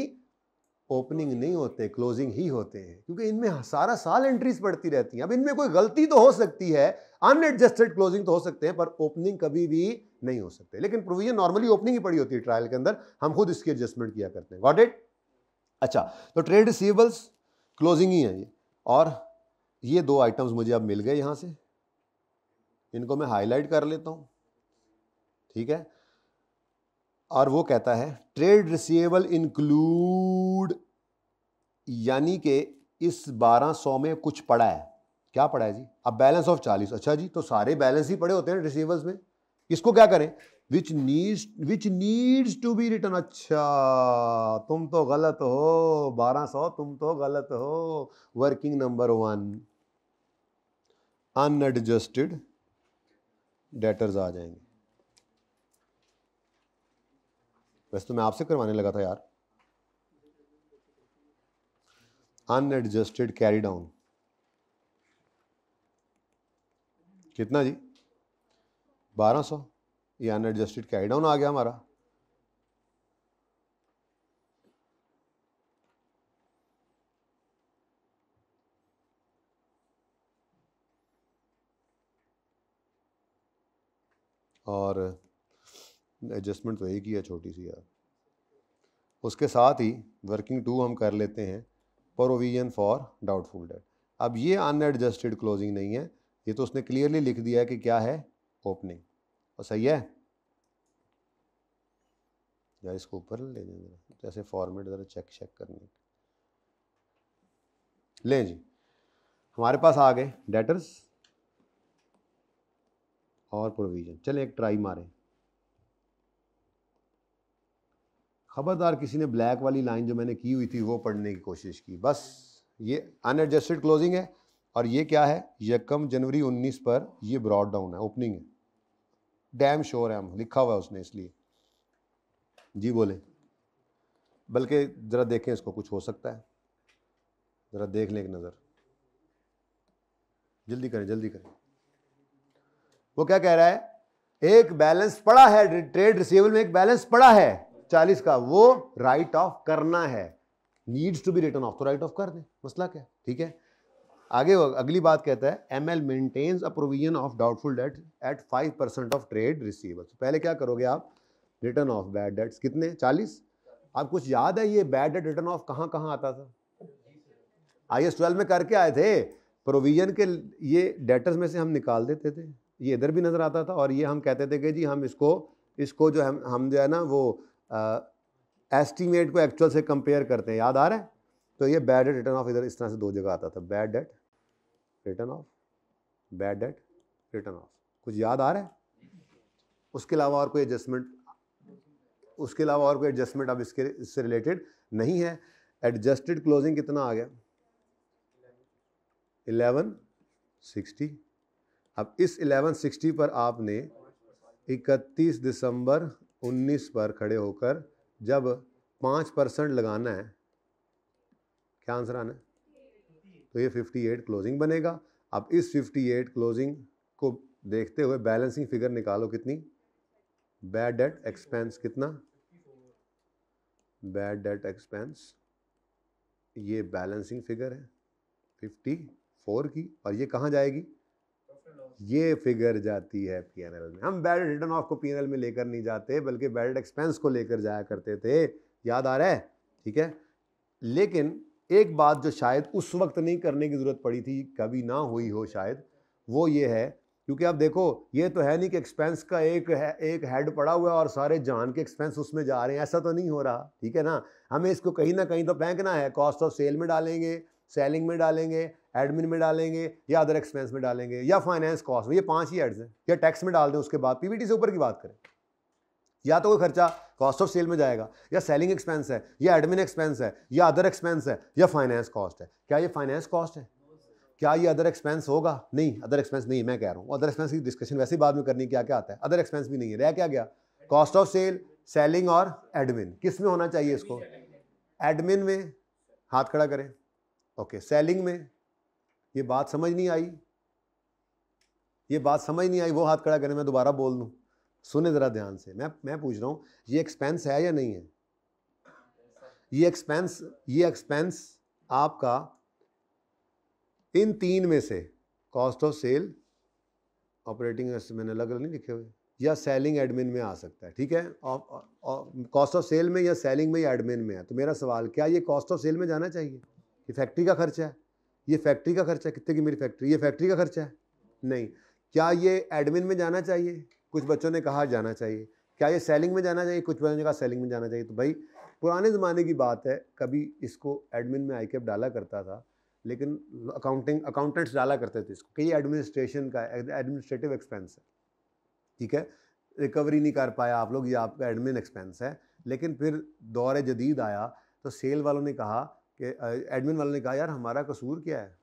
ओपनिंग नहीं होते क्लोजिंग ही होते हैं क्योंकि इनमें सारा साल एंट्रीज पड़ती रहती हैं अब इनमें कोई गलती तो हो सकती है अनएडजस्टेड क्लोजिंग तो हो सकते हैं पर ओपनिंग कभी भी नहीं हो सकते लेकिन प्रोविजन नॉर्मली ओपनिंग ही पड़ी होती है ट्रायल के अंदर हम खुद इसकी एडजस्टमेंट किया करते हैं वॉट इट अच्छा तो ट्रेड रिसीवेबल्स क्लोजिंग ही है ये और ये दो आइटम्स मुझे अब मिल गए यहाँ से इनको मैं हाईलाइट कर लेता हूँ ठीक है और वो कहता है ट्रेड रिसीवेबल इंक्लूड यानी कि इस 1200 में कुछ पड़ा है क्या पड़ा है जी अब बैलेंस ऑफ 40 अच्छा जी तो सारे बैलेंस ही पड़े होते हैं रिसीवेबल्स में इसको क्या करें which needs which needs to be written अच्छा तुम तो गलत हो बारह सौ तुम तो गलत हो working number one unadjusted debtors आ जाएंगे वैसे तो मैं आपसे करवाने लगा था यार अनएडजस्टेड कैरी डाउन कितना जी बारह सौ ये अनएडजस्टेड कैरी डाउन आ गया हमारा और एडजस्टमेंट तो एक ही है छोटी सी यार उसके साथ ही वर्किंग टू हम कर लेते हैं प्रोविजन फॉर डाउटफुल डेट अब ये अनएडजस्टेड क्लोजिंग नहीं है ये तो उसने क्लियरली लिख दिया है कि क्या है ओपनिंग और सही है यार इसको ऊपर ले लें जैसे फॉर्मेट ज़रा चेक चेक करने लें जी हमारे पास आ गए डेटर्स और प्रोविज़न चलें एक ट्राई मारें खबरदार किसी ने ब्लैक वाली लाइन जो मैंने की हुई थी वो पढ़ने की कोशिश की बस ये अनएडजस्टेड क्लोजिंग है और ये क्या है यकम जनवरी 19 पर ये ब्रॉड डाउन है ओपनिंग है डैम श्योर है हम लिखा हुआ है उसने इसलिए जी बोले बल्कि ज़रा देखें इसको कुछ हो सकता है ज़रा देख लें एक नज़र जल्दी करें जल्दी करें वो क्या कह रहा है एक बैलेंस पड़ा है ट्रेड रिसीवेबल में एक बैलेंस पड़ा है चालीस का वो राइट ऑफ करना है needs to be written off तो राइट ऑफ कर दें मसला क्या ठीक है आगे अगली बात कहता है M L maintains a provision of doubtful debt at five percent of trade receivers पहले क्या करोगे आप रिटर्न ऑफ बैड डेट्स कितने चालीस आप कुछ याद है ये बैड डेट रिटर्न ऑफ कहाँ कहाँ आता था आई एस ट्वेल्व में करके आए थे प्रोविजन के ये डेटर्स में से हम निकाल देते थे ये इधर भी नज़र आता था और ये हम कहते थे कि जी हम इसको इसको जो हम हम जो है ना वो एस्टीमेट को एक्चुअल से कंपेयर करते हैं याद आ रहा है तो ये बैड डेट रिटर्न ऑफ इधर इस तरह से दो जगह आता था bad debt written off bad debt written off कुछ याद आ रहा है उसके अलावा और कोई एडजस्टमेंट उसके अलावा और कोई एडजस्टमेंट अब इसके इससे रिलेटेड नहीं है एडजस्टेड क्लोजिंग कितना आ गया इलेवन सिक्सटी अब इस इलेवन सिक्सटी पर आपने इकतीस दिसंबर उन्नीस पर खड़े होकर जब पाँच परसेंट लगाना है क्या आंसर आना है तो ये 58 क्लोजिंग बनेगा अब इस 58 क्लोजिंग को देखते हुए बैलेंसिंग फिगर निकालो कितनी बैड डेट एक्सपेंस कितना बैड डेट एक्सपेंस ये बैलेंसिंग फिगर है 54 की और ये कहाँ जाएगी ये फिगर जाती है पीएनएल में हम बैड रिटर्न ऑफ को पीएनएल में लेकर नहीं जाते बल्कि बैड एक्सपेंस को लेकर जाया करते थे याद आ रहा है ठीक है लेकिन एक बात जो शायद उस वक्त नहीं करने की ज़रूरत पड़ी थी कभी ना हुई हो शायद वो ये है क्योंकि आप देखो ये तो है नहीं कि एक्सपेंस का एक है, एक हेड पड़ा हुआ है और सारे जान के एक्सपेंस उसमें जा रहे हैं ऐसा तो नहीं हो रहा ठीक है ना हमें इसको कहीं ना कहीं तो फेंकना है कॉस्ट ऑफ सेल में डालेंगे सेलिंग में डालेंगे एडमिन में डालेंगे या अदर एक्सपेंस में डालेंगे या फाइनेंस कॉस्ट में ये पाँच ही हेड्स हैं या टैक्स में डाल दें उसके बाद पी से ऊपर की बात करें या तो कोई खर्चा कॉस्ट ऑफ सेल में जाएगा या सेलिंग एक्सपेंस है या एडमिन एक्सपेंस है या अदर एक्सपेंस है या फाइनेंस कॉस्ट है क्या ये फाइनेंस कॉस्ट है क्या ये अदर एक्सपेंस होगा नहीं अदर एक्सपेंस नहीं मैं कह रहा हूँ अदर एक्सपेंस की डिस्कशन वैसे ही बाद में करनी क्या क्या आता है अदर एक्सपेंस भी नहीं है रह क्या गया कॉस्ट ऑफ सेल सेलिंग और एडमिन किस में होना चाहिए इसको एडमिन में हाथ खड़ा करें ओके सेलिंग में ये बात समझ नहीं आई ये बात समझ नहीं आई वो हाथ खड़ा करें मैं दोबारा बोल दूँ सुने ज़रा ध्यान से मैं मैं पूछ रहा हूँ ये एक्सपेंस है या नहीं है ये एक्सपेंस ये एक्सपेंस आपका इन तीन में से कॉस्ट ऑफ सेल ऑपरेटिंग मैंने अलग अलग नहीं लिखे हुए या सेलिंग एडमिन में आ सकता है ठीक है कॉस्ट ऑफ सेल में या सेलिंग में या एडमिन में है तो मेरा सवाल क्या ये कॉस्ट ऑफ सेल में जाना चाहिए ये फैक्ट्री का खर्चा है ये फैक्ट्री का खर्चा है कितने की मेरी फैक्ट्री ये फैक्ट्री का खर्चा है नहीं क्या ये एडमिन में जाना चाहिए कुछ बच्चों ने कहा जाना चाहिए क्या ये सेलिंग में जाना चाहिए कुछ बच्चों ने कहा सेलिंग में जाना चाहिए तो भाई पुराने ज़माने की बात है कभी इसको एडमिन में आई डाला करता था लेकिन अकाउंटिंग अकाउंटेंट्स डाला करते थे इसको कई एडमिनिस्ट्रेशन का एडमिनिस्ट्रेटिव एक्सपेंस है ठीक है रिकवरी नहीं कर पाया आप लोग ये आपका एडमिन एक्सपेंस है लेकिन फिर दौर जदीद आया तो सेल वालों ने कहा कि एडमिन वालों ने कहा यार हमारा कसूर क्या है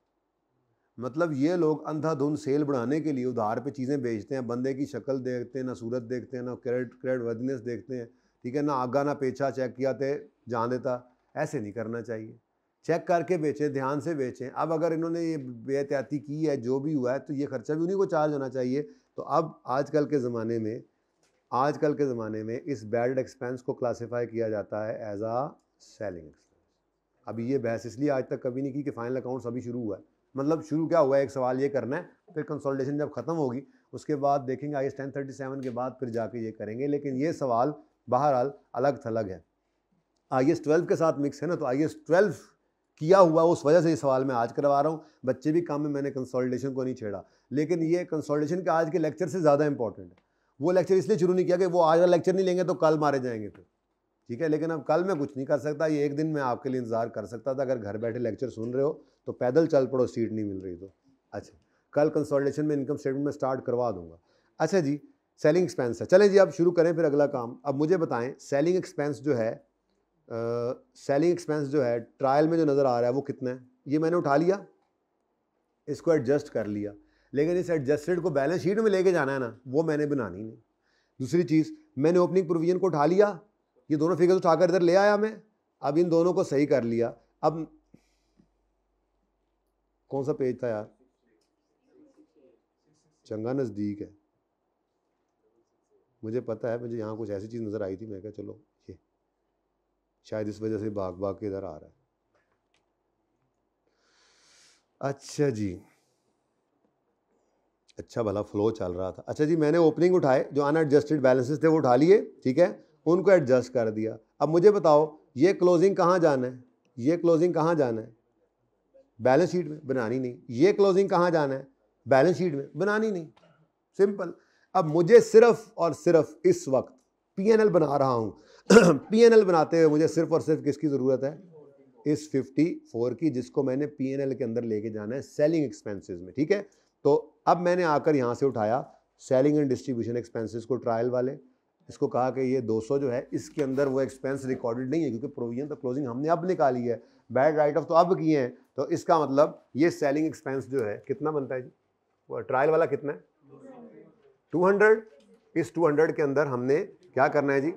मतलब ये लोग अंधाधुंध सेल बढ़ाने के लिए उधार पे चीज़ें बेचते हैं बंदे की शक्ल देखते हैं ना सूरत देखते हैं ना क्रेडिट क्रेडिट वर्दनेस देखते हैं ठीक है ना आगा ना पेचा चेक किया थे जान देता ऐसे नहीं करना चाहिए चेक करके बेचें ध्यान से बेचें अब अगर इन्होंने ये बेहतियाती की है जो भी हुआ है तो ये खर्चा भी उन्हीं को चार्ज होना चाहिए तो अब आजकल के ज़माने में आजकल के ज़माने में इस बैड एक्सपेंस को क्लासीफाई किया जाता है एज आ सेलिंग एक्सपेंस अभी ये बहस इसलिए आज तक कभी नहीं की कि फाइनल अकाउंट्स अभी शुरू हुआ है मतलब शुरू क्या हुआ है एक सवाल ये करना है फिर कंसोलिडेशन जब खत्म होगी उसके बाद देखेंगे I S ten thirty seven के बाद फिर जाके ये करेंगे लेकिन ये सवाल बहरहाल अलग थलग है आई एस ट्वेल्व के साथ मिक्स है ना तो आई एस ट्वेल्व किया हुआ उस वजह से ये सवाल मैं आज करवा रहा हूँ बच्चे भी काम में मैंने कंसोलिडेशन को नहीं छेड़ा लेकिन ये कंसोलिडेशन के आज के लेक्चर से ज़्यादा इंपॉर्टेंट है वो लेक्चर इसलिए शुरू नहीं किया कि वो आज का लेक्चर नहीं लेंगे तो कल मारे जाएंगे फिर ठीक है लेकिन अब कल मैं कुछ नहीं कर सकता ये एक दिन मैं आपके लिए इंतज़ार कर सकता था अगर घर बैठे लेक्चर सुन रहे हो तो पैदल चल पड़ो सीट नहीं मिल रही तो अच्छा कल कंसोलिडेशन में इनकम स्टेटमेंट में स्टार्ट करवा दूंगा अच्छा जी सेलिंग एक्सपेंस है चलें जी आप शुरू करें फिर अगला काम अब मुझे बताएं सेलिंग एक्सपेंस जो है सेलिंग एक्सपेंस जो है ट्रायल में जो नज़र आ रहा है वो कितना है ये मैंने उठा लिया इसको एडजस्ट कर लिया लेकिन इस एडजस्टेड को बैलेंस शीट में लेके जाना है ना वो मैंने बनानी नहीं दूसरी चीज़ मैंने ओपनिंग प्रोविज़न को उठा लिया ये दोनों फिगर्स उठाकर तो इधर ले आया मैं अब इन दोनों को सही कर लिया अब कौन सा पेज था यार चंगा नज़दीक है मुझे पता है मुझे यहाँ कुछ ऐसी चीज़ नज़र आई थी मैं कहा चलो ये शायद इस वजह से भाग भाग के इधर आ रहा है अच्छा जी अच्छा भला फ्लो चल रहा था अच्छा जी मैंने ओपनिंग उठाए जो अनएडजस्टेड बैलेंसेस थे वो उठा लिए ठीक है उनको एडजस्ट कर दिया अब मुझे बताओ ये क्लोजिंग कहाँ जाना है ये क्लोजिंग कहाँ जाना है बैलेंस शीट में बनानी नहीं ये क्लोजिंग कहाँ जाना है बैलेंस शीट में बनानी नहीं सिंपल अब मुझे सिर्फ और सिर्फ इस वक्त पीएनएल बना रहा हूँ पीएनएल बनाते हुए मुझे सिर्फ और सिर्फ किसकी ज़रूरत है इस 54 की जिसको मैंने पीएनएल के अंदर लेके जाना है सेलिंग एक्सपेंसेस में ठीक है तो अब मैंने आकर यहाँ से उठाया सेलिंग एंड डिस्ट्रीब्यूशन एक्सपेंसेस को ट्रायल वाले इसको कहा कि ये 200 जो है इसके अंदर वो एक्सपेंस रिकॉर्डेड नहीं है क्योंकि प्रोविजन तो क्लोजिंग हमने अब निकाली है बैड राइट ऑफ तो अब किए हैं तो इसका मतलब ये सेलिंग एक्सपेंस जो है कितना बनता है जी वो ट्रायल वाला कितना है टू हंड्रेड इस टू हंड्रेड के अंदर हमने क्या करना है जी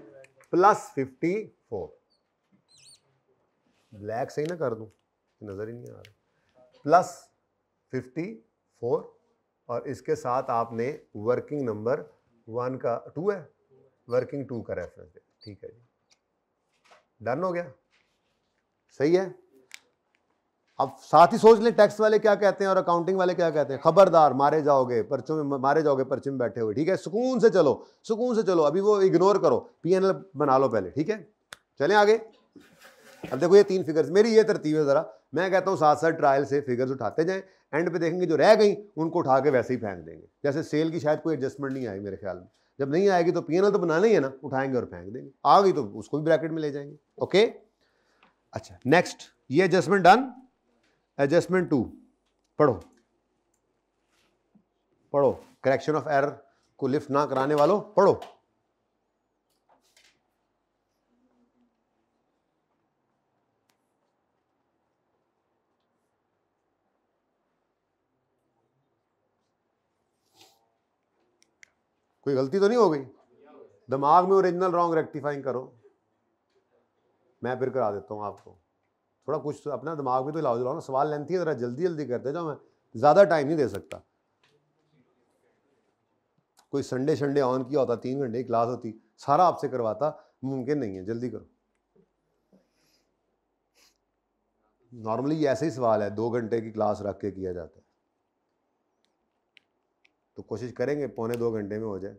प्लस फिफ्टी फोर ब्लैक सही ना कर दूँ नज़र ही नहीं आ रहा प्लस फिफ्टी फोर और इसके साथ आपने वर्किंग नंबर वन का टू है वर्किंग टू का रेफरेंस दे ठीक है जी डन हो गया सही है अब साथ ही सोच लें टैक्स वाले क्या कहते हैं और अकाउंटिंग वाले क्या कहते हैं खबरदार मारे जाओगे पर्चों में मारे जाओगे पर्चे में बैठे हुए ठीक है सुकून से चलो सुकून से चलो अभी वो इग्नोर करो पीएनएल बना लो पहले ठीक है चलें आगे अब देखो ये तीन फिगर्स मेरी ये तरतीब है ज़रा मैं कहता हूँ साथ साथ ट्रायल से फिगर्स उठाते जाएं एंड पे देखेंगे जो रह गई उनको उठा के वैसे ही फेंक देंगे जैसे सेल की शायद कोई एडजस्टमेंट नहीं आई मेरे ख्याल में जब नहीं आएगी तो पीएनएल तो बनाना ही है ना उठाएंगे और फेंक देंगे आ गई तो उसको भी ब्रैकेट में ले जाएंगे ओके अच्छा नेक्स्ट ये एडजस्टमेंट डन एडजस्टमेंट टू पढ़ो पढ़ो करेक्शन ऑफ एरर को लिफ्ट ना कराने वालों पढ़ो कोई गलती तो नहीं हो गई दिमाग में ओरिजिनल रॉन्ग रेक्टिफाइंग करो मैं फिर करा देता हूँ आपको थोड़ा कुछ तो अपना दिमाग भी तो हिलाओ जलाओ ना सवाल लेंथी है ज़रा जल्दी जल्दी करते जाओ मैं ज़्यादा टाइम नहीं दे सकता कोई संडे संडे ऑन किया होता तीन घंटे की क्लास होती सारा आपसे करवाता मुमकिन नहीं है जल्दी करो नॉर्मली ऐसे ही सवाल है दो घंटे की क्लास रख के किया जाता है तो कोशिश करेंगे पौने दो घंटे में हो जाए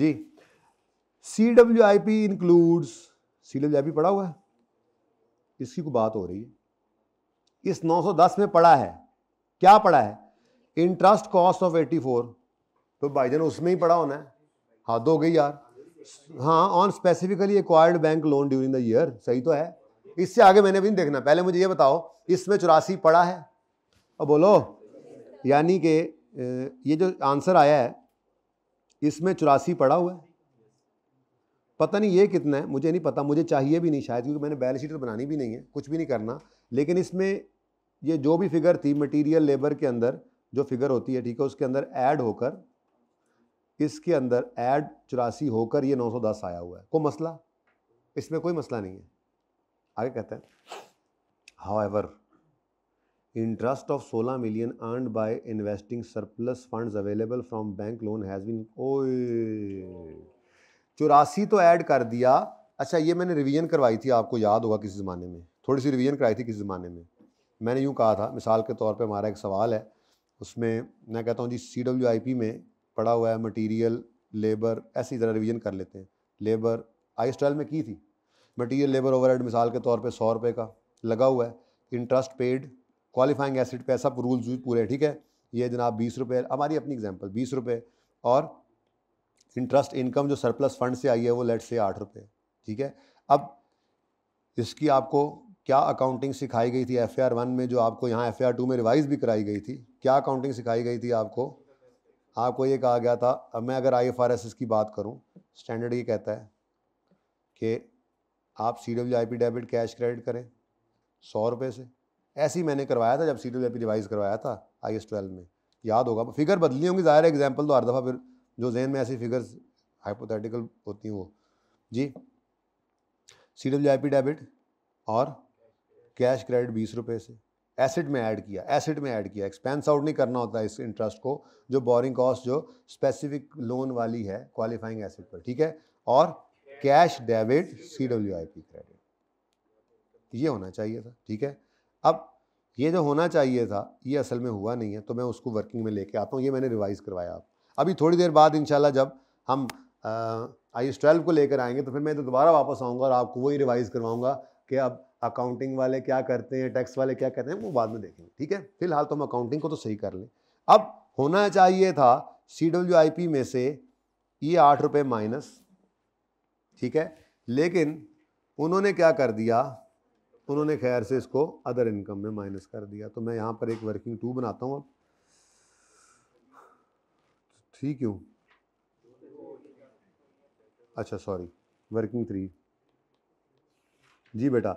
जी C W I P includes C W I P पड़ा हुआ है इसकी को बात हो रही है इस 910 में पढ़ा है क्या पड़ा है इंटरेस्ट कॉस्ट ऑफ 84 तो जान उसमें ही पड़ा होना है हाथ हो गई यार हाँ on specifically acquired bank loan during the year सही तो है इससे आगे मैंने भी नहीं देखना पहले मुझे ये बताओ इसमें चौरासी पड़ा है अब बोलो यानी कि ये जो आंसर आया है इसमें चौरासी पड़ा हुआ है पता नहीं ये कितना है मुझे नहीं पता मुझे चाहिए भी नहीं शायद क्योंकि मैंने बैलेंस शीट तो बनानी भी नहीं है कुछ भी नहीं करना लेकिन इसमें ये जो भी फिगर थी मटेरियल लेबर के अंदर जो फिगर होती है ठीक है उसके अंदर ऐड होकर इसके अंदर ऐड चौरासी होकर ये 910 आया हुआ है कोई मसला इसमें कोई मसला नहीं है आगे कहते हैं हाउ एवर इंटरेस्ट ऑफ सोलह million earn by investing surplus funds available from bank loan has been ओए चौरासी तो ऐड कर दिया अच्छा ये मैंने रिवीजन करवाई थी आपको याद होगा किसी ज़माने में थोड़ी सी रिवीजन कराई थी किसी ज़माने में मैंने यूँ कहा था मिसाल के तौर पर हमारा एक सवाल है उसमें मैं कहता हूँ जी सी डब्ल्यू आई पी में पड़ा हुआ है मटीरियल लेबर ऐसी ज़रा रिवीजन कर लेते हैं लेबर आई स्टाइल में की थी मटीरियल लेबर ओवर हेड मिसाल के तौर पर सौ रुपये का लगा हुआ है इंटरेस्ट पेड क्वालिफाइंग एसिड पे सब रूल्स भी पूरे ठीक है ये जनाब बीस रुपये हमारी अपनी एग्जाम्पल बीस रुपये और इंटरेस्ट इनकम जो सरप्लस फंड से आई है वो लेट से आठ रुपये ठीक है अब इसकी आपको क्या अकाउंटिंग सिखाई गई थी एफ आर वन में जो आपको यहाँ एफ आर टू में रिवाइज भी कराई गई थी क्या अकाउंटिंग सिखाई गई थी आपको आपको ये कहा गया था अब मैं अगर I F R S S की बात करूँ स्टैंडर्ड ये कहता है कि आप C W I P debit cash credit करें सौ रुपये से ऐसे ही मैंने करवाया था जब सी डब्ल्यू पी रिवाइज करवाया था आई एस ट्वेल्व में याद होगा फिगर बदली होंगी ज़ाहिर एग्जाम्पल तो हर दफ़ा फिर जो जहन में ऐसी फिगर्स हाइपोथेटिकल होती हैं वो जी C W I P debit और कैश क्रेडिट बीस रुपये से एसिड में ऐड किया एसिड में ऐड किया एक्सपेंस आउट नहीं करना होता इस इंटरेस्ट को जो बोरिंग कॉस्ट जो स्पेसिफिक लोन वाली है क्वालिफाइंग एसिड पर ठीक है और cash debit C W I P credit ये होना चाहिए था ठीक है अब ये जो होना चाहिए था ये असल में हुआ नहीं है तो मैं उसको वर्किंग में लेके आता हूँ ये मैंने रिवाइज़ करवाया आप अभी थोड़ी देर बाद इंशाल्लाह जब हम आई एस ट्वेल्व को लेकर आएंगे तो फिर मैं तो दोबारा वापस आऊँगा और आपको वही रिवाइज़ करवाऊँगा कि अब अकाउंटिंग वाले क्या करते हैं टैक्स वाले क्या करते हैं वो बाद में देखेंगे ठीक है फिलहाल तो हम अकाउंटिंग को तो सही कर लें अब होना चाहिए था सी डब्ल्यू आई पी में से ये आठ रुपये माइनस ठीक है लेकिन उन्होंने क्या कर दिया उन्होंने खैर से इसको अदर इनकम में माइनस कर दिया तो मैं यहाँ पर एक वर्किंग टू बनाता हूँ अब थ्री क्यों अच्छा सॉरी वर्किंग थ्री जी बेटा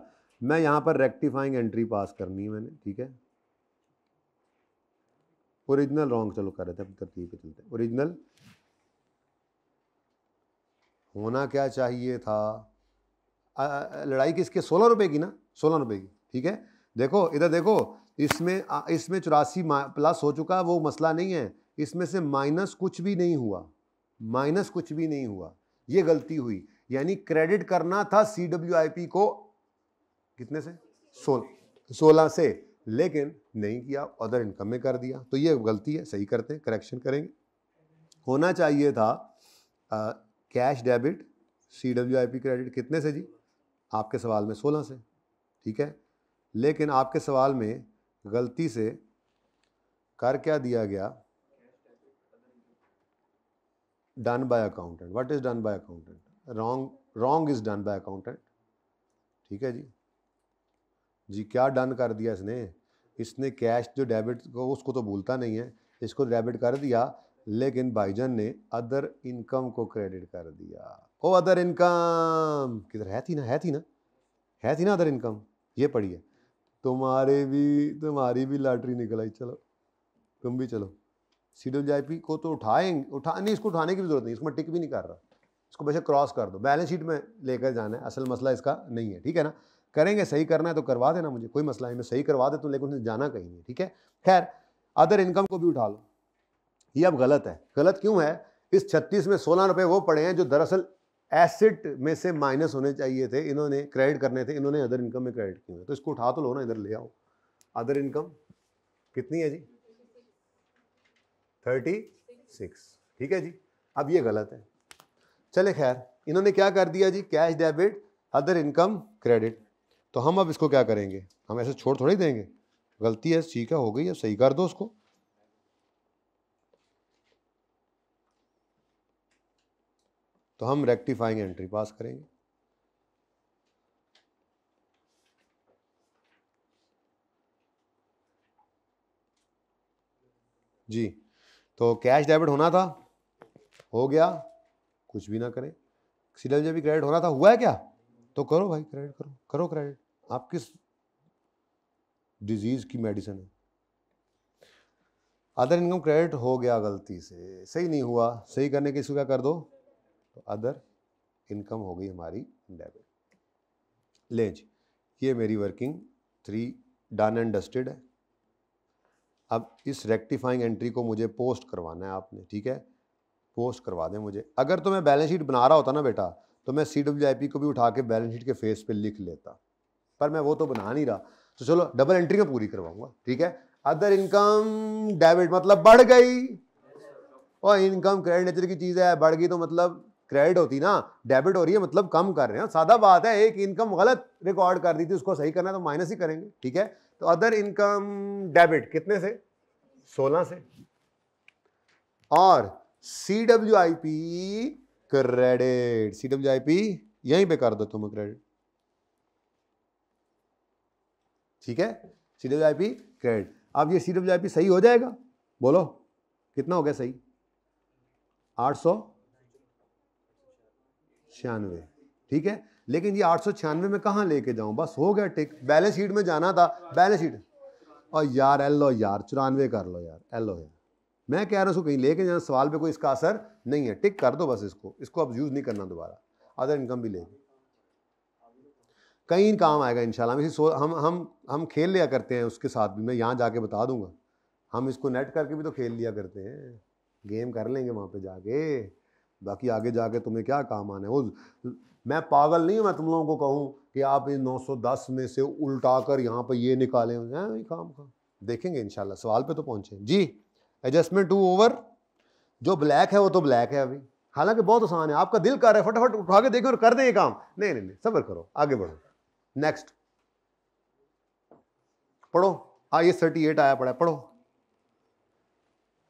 मैं यहाँ पर रेक्टिफाइंग एंट्री पास करनी है मैंने ठीक है ओरिजिनल रॉन्ग चलो कर रहे थे अब तरतीब पे चलते ओरिजिनल होना क्या चाहिए था लड़ाई किसके सोलह रुपए की ना सोलह रुपये की ठीक है देखो इधर देखो इसमें इसमें चौरासी प्लस हो चुका वो मसला नहीं है इसमें से माइनस कुछ भी नहीं हुआ माइनस कुछ भी नहीं हुआ ये गलती हुई यानी क्रेडिट करना था सी डब्ल्यू आई पी को कितने से सोलह सोलह से लेकिन नहीं किया अदर इनकम में कर दिया तो ये गलती है सही करते हैं करेक्शन करेंगे होना चाहिए था cash debit C W I P credit कितने से जी आपके सवाल में सोलह से ठीक है लेकिन आपके सवाल में गलती से कर क्या दिया गया done by accountant what is done by accountant wrong wrong is done by accountant ठीक है जी जी क्या डन कर दिया इसने इसने कैश जो डेबिट को उसको तो भूलता नहीं है इसको डेबिट कर दिया लेकिन भाईजान ने अदर इनकम को क्रेडिट कर दिया ओ अदर इनकम किधर है थी ना है थी ना है थी ना अदर इनकम ये पड़ी है तुम्हारे भी तुम्हारी भी लॉटरी निकल आई चलो तुम भी चलो शेड्यूल पी को तो उठाएंगे उठा नहीं इसको उठाने की भी जरूरत नहीं मैं टिक भी नहीं कर रहा इसको बेशक क्रॉस कर दो बैलेंस शीट में लेकर जाना है असल मसला इसका नहीं है ठीक है ना करेंगे सही करना है तो करवा देना मुझे कोई मसला नहीं मैं सही करवा देता हूँ लेकिन उसने जाना कहीं नहीं ठीक है खैर अदर इनकम को भी उठा लो ये अब गलत है गलत क्यों है इस छत्तीस में सोलह रुपये वो पड़े हैं जो दरअसल एसेट में से माइनस होने चाहिए थे इन्होंने क्रेडिट करने थे इन्होंने अदर इनकम में क्रेडिट किए तो इसको उठा तो लो ना इधर ले आओ अदर इनकम कितनी है जी थर्टी सिक्स ठीक है जी अब ये गलत है चले खैर इन्होंने क्या कर दिया जी cash debit other income credit तो हम अब इसको क्या करेंगे हम ऐसे छोड़ थोड़ी देंगे गलती है ठीक है हो गई है सही कर दो उसको तो हम रेक्टिफाइंग एंट्री पास करेंगे जी तो कैश डेबिट होना था हो गया कुछ भी ना करें सीधा जब भी क्रेडिट होना था हुआ है क्या तो करो भाई क्रेडिट करो करो क्रेडिट आप किस डिजीज़ की मेडिसिन है अदर इनकम क्रेडिट हो गया गलती से सही नहीं हुआ सही करने की सुबह कर दो तो अदर इनकम हो गई हमारी डेबिट ले जी ये मेरी working three done and dusted है अब इस रेक्टिफाइंग एंट्री को मुझे पोस्ट करवाना है आपने ठीक है पोस्ट करवा दें मुझे अगर तो मैं बैलेंस शीट बना रहा होता ना बेटा तो मैं सी डब्ल्यू आई पी को भी उठा के बैलेंस शीट के फेस पे लिख लेता पर मैं वो तो बना नहीं रहा तो चलो डबल एंट्री में पूरी करवाऊंगा ठीक है अदर इनकम डेबिट मतलब बढ़ गई और इनकम क्रेडिट नेचर की चीज़ है बढ़ गई तो मतलब क्रेडिट होती ना डेबिट हो रही है मतलब कम कर रहे हैं सादा बात है एक इनकम गलत रिकॉर्ड कर दी थी उसको सही करना है तो माइनस ही करेंगे ठीक है तो अदर इनकम डेबिट कितने से सोलह से और C W I P credit C W I P यहीं पे कर दो तुम क्रेडिट ठीक है C W I P credit अब ये सी डब्ल्यू आई पी सही हो जाएगा बोलो कितना हो गया सही आठ सौ छियानवे ठीक है लेकिन ये आठ सौ छियानवे में कहाँ लेके जाऊँ बस हो गया टिक बैलेंस शीट में जाना था बैलेंस शीट और यार एल लो यार चौरानवे कर लो यार एल लो यार मैं कह रहा हूँ उसको कहीं लेके जाना सवाल पे कोई इसका असर नहीं है टिक कर दो बस इसको इसको अब यूज़ नहीं करना दोबारा अदर इनकम भी लेंगे कहीं काम आएगा इन शाला हम हम हम खेल लिया करते हैं उसके साथ भी मैं यहाँ जाके बता दूंगा हम इसको नेट करके भी तो खेल लिया करते हैं गेम कर लेंगे वहाँ पे जाके बाकी आगे जाके तुम्हें क्या काम आने वो मैं पागल नहीं मैं तुम लोगों को कहूँ कि आप इन 910 में से उल्टा कर यहाँ पर ये निकालें वही काम का देखेंगे इनशाला सवाल पे तो पहुँचे जी एडजस्टमेंट टू ओवर जो ब्लैक है वो तो ब्लैक है अभी हालांकि बहुत आसान है आपका दिल कर रहा है फटाफट उठा के देखें और कर दें ये काम नहीं नहीं नहीं सब्र करो आगे बढ़ो नेक्स्ट पढ़ो हाँ ये थर्टी एट आया पड़ा पढ़ो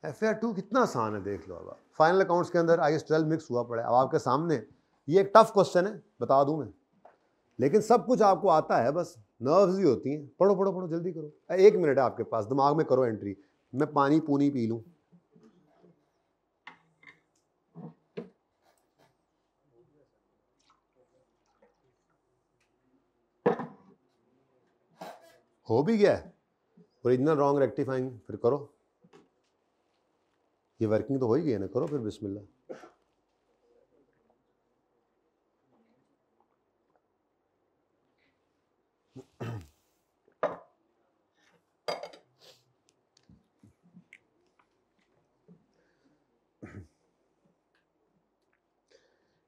एफ ए टू कितना आसान है देख लो अब फाइनल अकाउंट्स के अंदर आई एस ट्वेल्व मिक्स हुआ पड़ा है अब आपके सामने ये एक टफ क्वेश्चन है बता दूँ मैं लेकिन सब कुछ आपको आता है बस नर्व्स ही होती हैं पढ़ो पढ़ो पढ़ो जल्दी करो एक मिनट है आपके पास दिमाग में करो एंट्री मैं पानी पूनी पी लूँ हो भी गया है ओरिजिनल रॉन्ग रेक्टिफाइंग फिर करो ये वर्किंग तो हो ही गई ना करो फिर बिस्मिल्लाह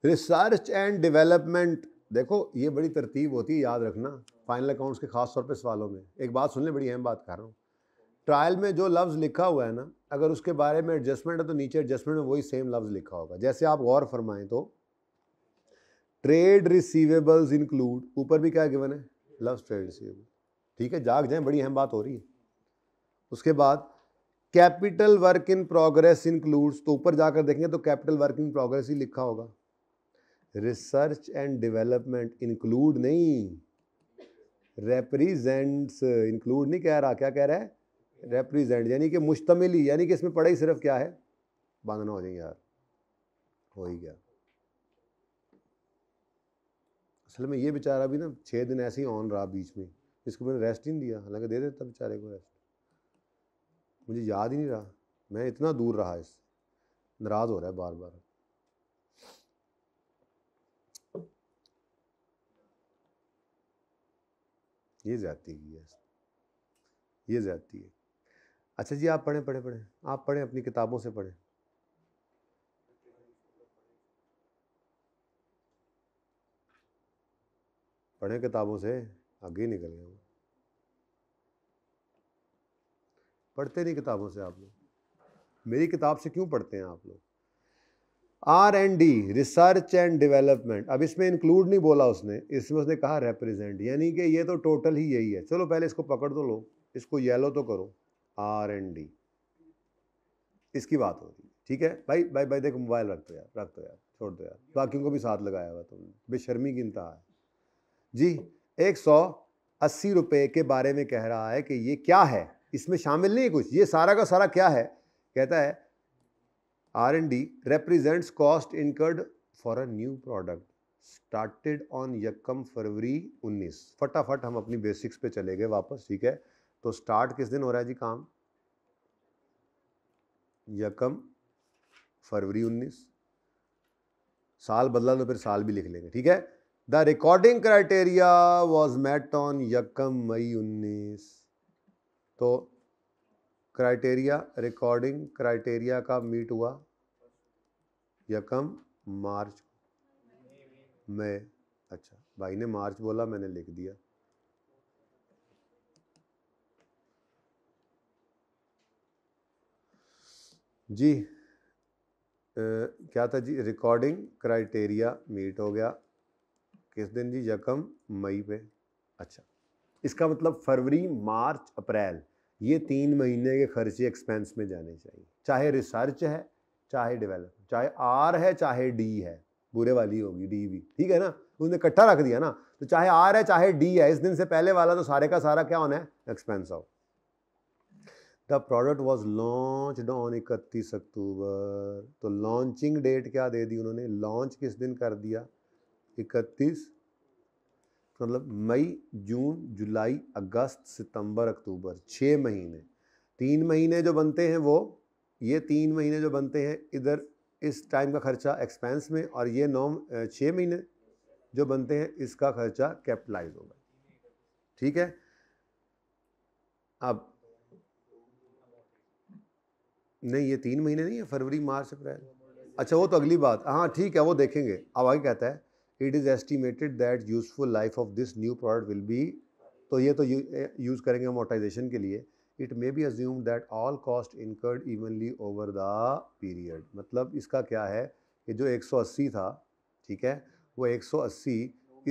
रिसर्च एंड डेवलपमेंट देखो ये बड़ी तरतीब होती है याद रखना फाइनल अकाउंट्स के खास तौर पे सवालों में एक बात सुन ले बड़ी अहम बात कर रहा हूँ ट्रायल में जो लफ्ज़ लिखा हुआ है ना अगर उसके बारे में एडजस्टमेंट है तो नीचे एडजस्टमेंट में वही सेम लफ्ज़ लिखा होगा जैसे आप गौर फरमाएं तो ट्रेड रिसीवेबल्स इंक्लूड ऊपर भी क्या गिवन है लफ्ज़ ट्रेड रिसीवेबल ठीक है जाग जाए बड़ी अहम बात हो रही है उसके बाद capital work in progress includes तो ऊपर जाकर देखेंगे तो कैपिटल वर्क इन प्रोग्रेस ही लिखा होगा रिसर्च एंड डेवलपमेंट इंक्लूड नहीं रेप्रीजेंट्स इंक्लूड नहीं कह रहा क्या कह रहा है रेप्रीजेंट यानी कि मुश्तमिली यानी कि इसमें पढ़ाई सिर्फ क्या है बांधना हो जाएंगे यार हो ही गया असल में ये बेचारा भी ना छः दिन ऐसे ही ऑन रहा बीच में इसको मैंने रेस्ट ही नहीं दिया हालांकि दे देता बेचारे को रेस्ट मुझे याद ही नहीं रहा मैं इतना दूर रहा इससे नाराज़ हो रहा है बार बार ये ज़्यादती की है ये ज़्यादती है अच्छा जी आप पढ़ें पढ़ें पढ़ें आप पढ़ें अपनी किताबों से पढ़ें पढ़ें किताबों से आगे ही निकल गए पढ़ते नहीं किताबों से आप लोग मेरी किताब से क्यों पढ़ते हैं आप लोग R and D research and development अब इसमें इंक्लूड नहीं बोला उसने इसमें उसने कहा रिप्रेजेंट यानी कि ये तो टोटल ही यही है चलो पहले इसको पकड़ तो लो इसको येलो तो करो आर एंड डी इसकी बात हो रही है ठीक है भाई भाई भाई देखो मोबाइल रख दो यार रख दो यार छोड़ दो यार बाकी को भी साथ लगाया हुआ तुमने बेशर्मी की इंतहा है जी एक सौ अस्सी रुपये के बारे में कह रहा है कि ये क्या है इसमें शामिल नहीं कुछ ये सारा का सारा क्या है कहता है R and D represents cost incurred for a new product started on यकम फरवरी 19 फटाफट हम अपनी बेसिक्स पे चले गए वापस ठीक है तो स्टार्ट किस दिन हो रहा है जी काम यकम फरवरी 19 साल बदला तो फिर साल भी लिख लेंगे ठीक है the recording criteria was met on यकम मई 19 तो क्राइटेरिया रिकॉर्डिंग क्राइटेरिया का मीट हुआ यकम मार्च मई अच्छा भाई ने मार्च बोला मैंने लिख दिया जी आ, क्या था जी रिकॉर्डिंग क्राइटेरिया मीट हो गया किस दिन जी यकम मई पे अच्छा इसका मतलब फरवरी मार्च अप्रैल ये तीन महीने के खर्चे एक्सपेंस में जाने चाहिए चाहे रिसर्च है चाहे डेवलप चाहे आर है चाहे डी है बुरे वाली होगी डी भी ठीक है ना उसने इकट्ठा रख दिया ना तो चाहे आर है चाहे डी है इस दिन से पहले वाला तो सारे का सारा क्या होना है expense out the product was launched on इकतीस अक्टूबर तो लॉन्चिंग डेट क्या दे दी उन्होंने लॉन्च किस दिन कर दिया इकतीस तो मतलब मई जून जुलाई अगस्त सितंबर अक्टूबर छः महीने तीन महीने जो बनते हैं वो ये तीन महीने जो बनते हैं इधर इस टाइम का खर्चा एक्सपेंस में और ये नौ छः महीने जो बनते हैं इसका खर्चा कैपिटलाइज होगा ठीक है अब नहीं ये तीन महीने नहीं है फरवरी मार्च अप्रैल अच्छा वो तो अगली बात हाँ ठीक है वो देखेंगे अब आगे कहता है it is estimated that useful life of this new product will be तो ये तो यूज़ करेंगे मोटाइजेशन के लिए it may be assume that all cost incurred evenly over the period मतलब इसका क्या है कि जो 180 था ठीक है वो 180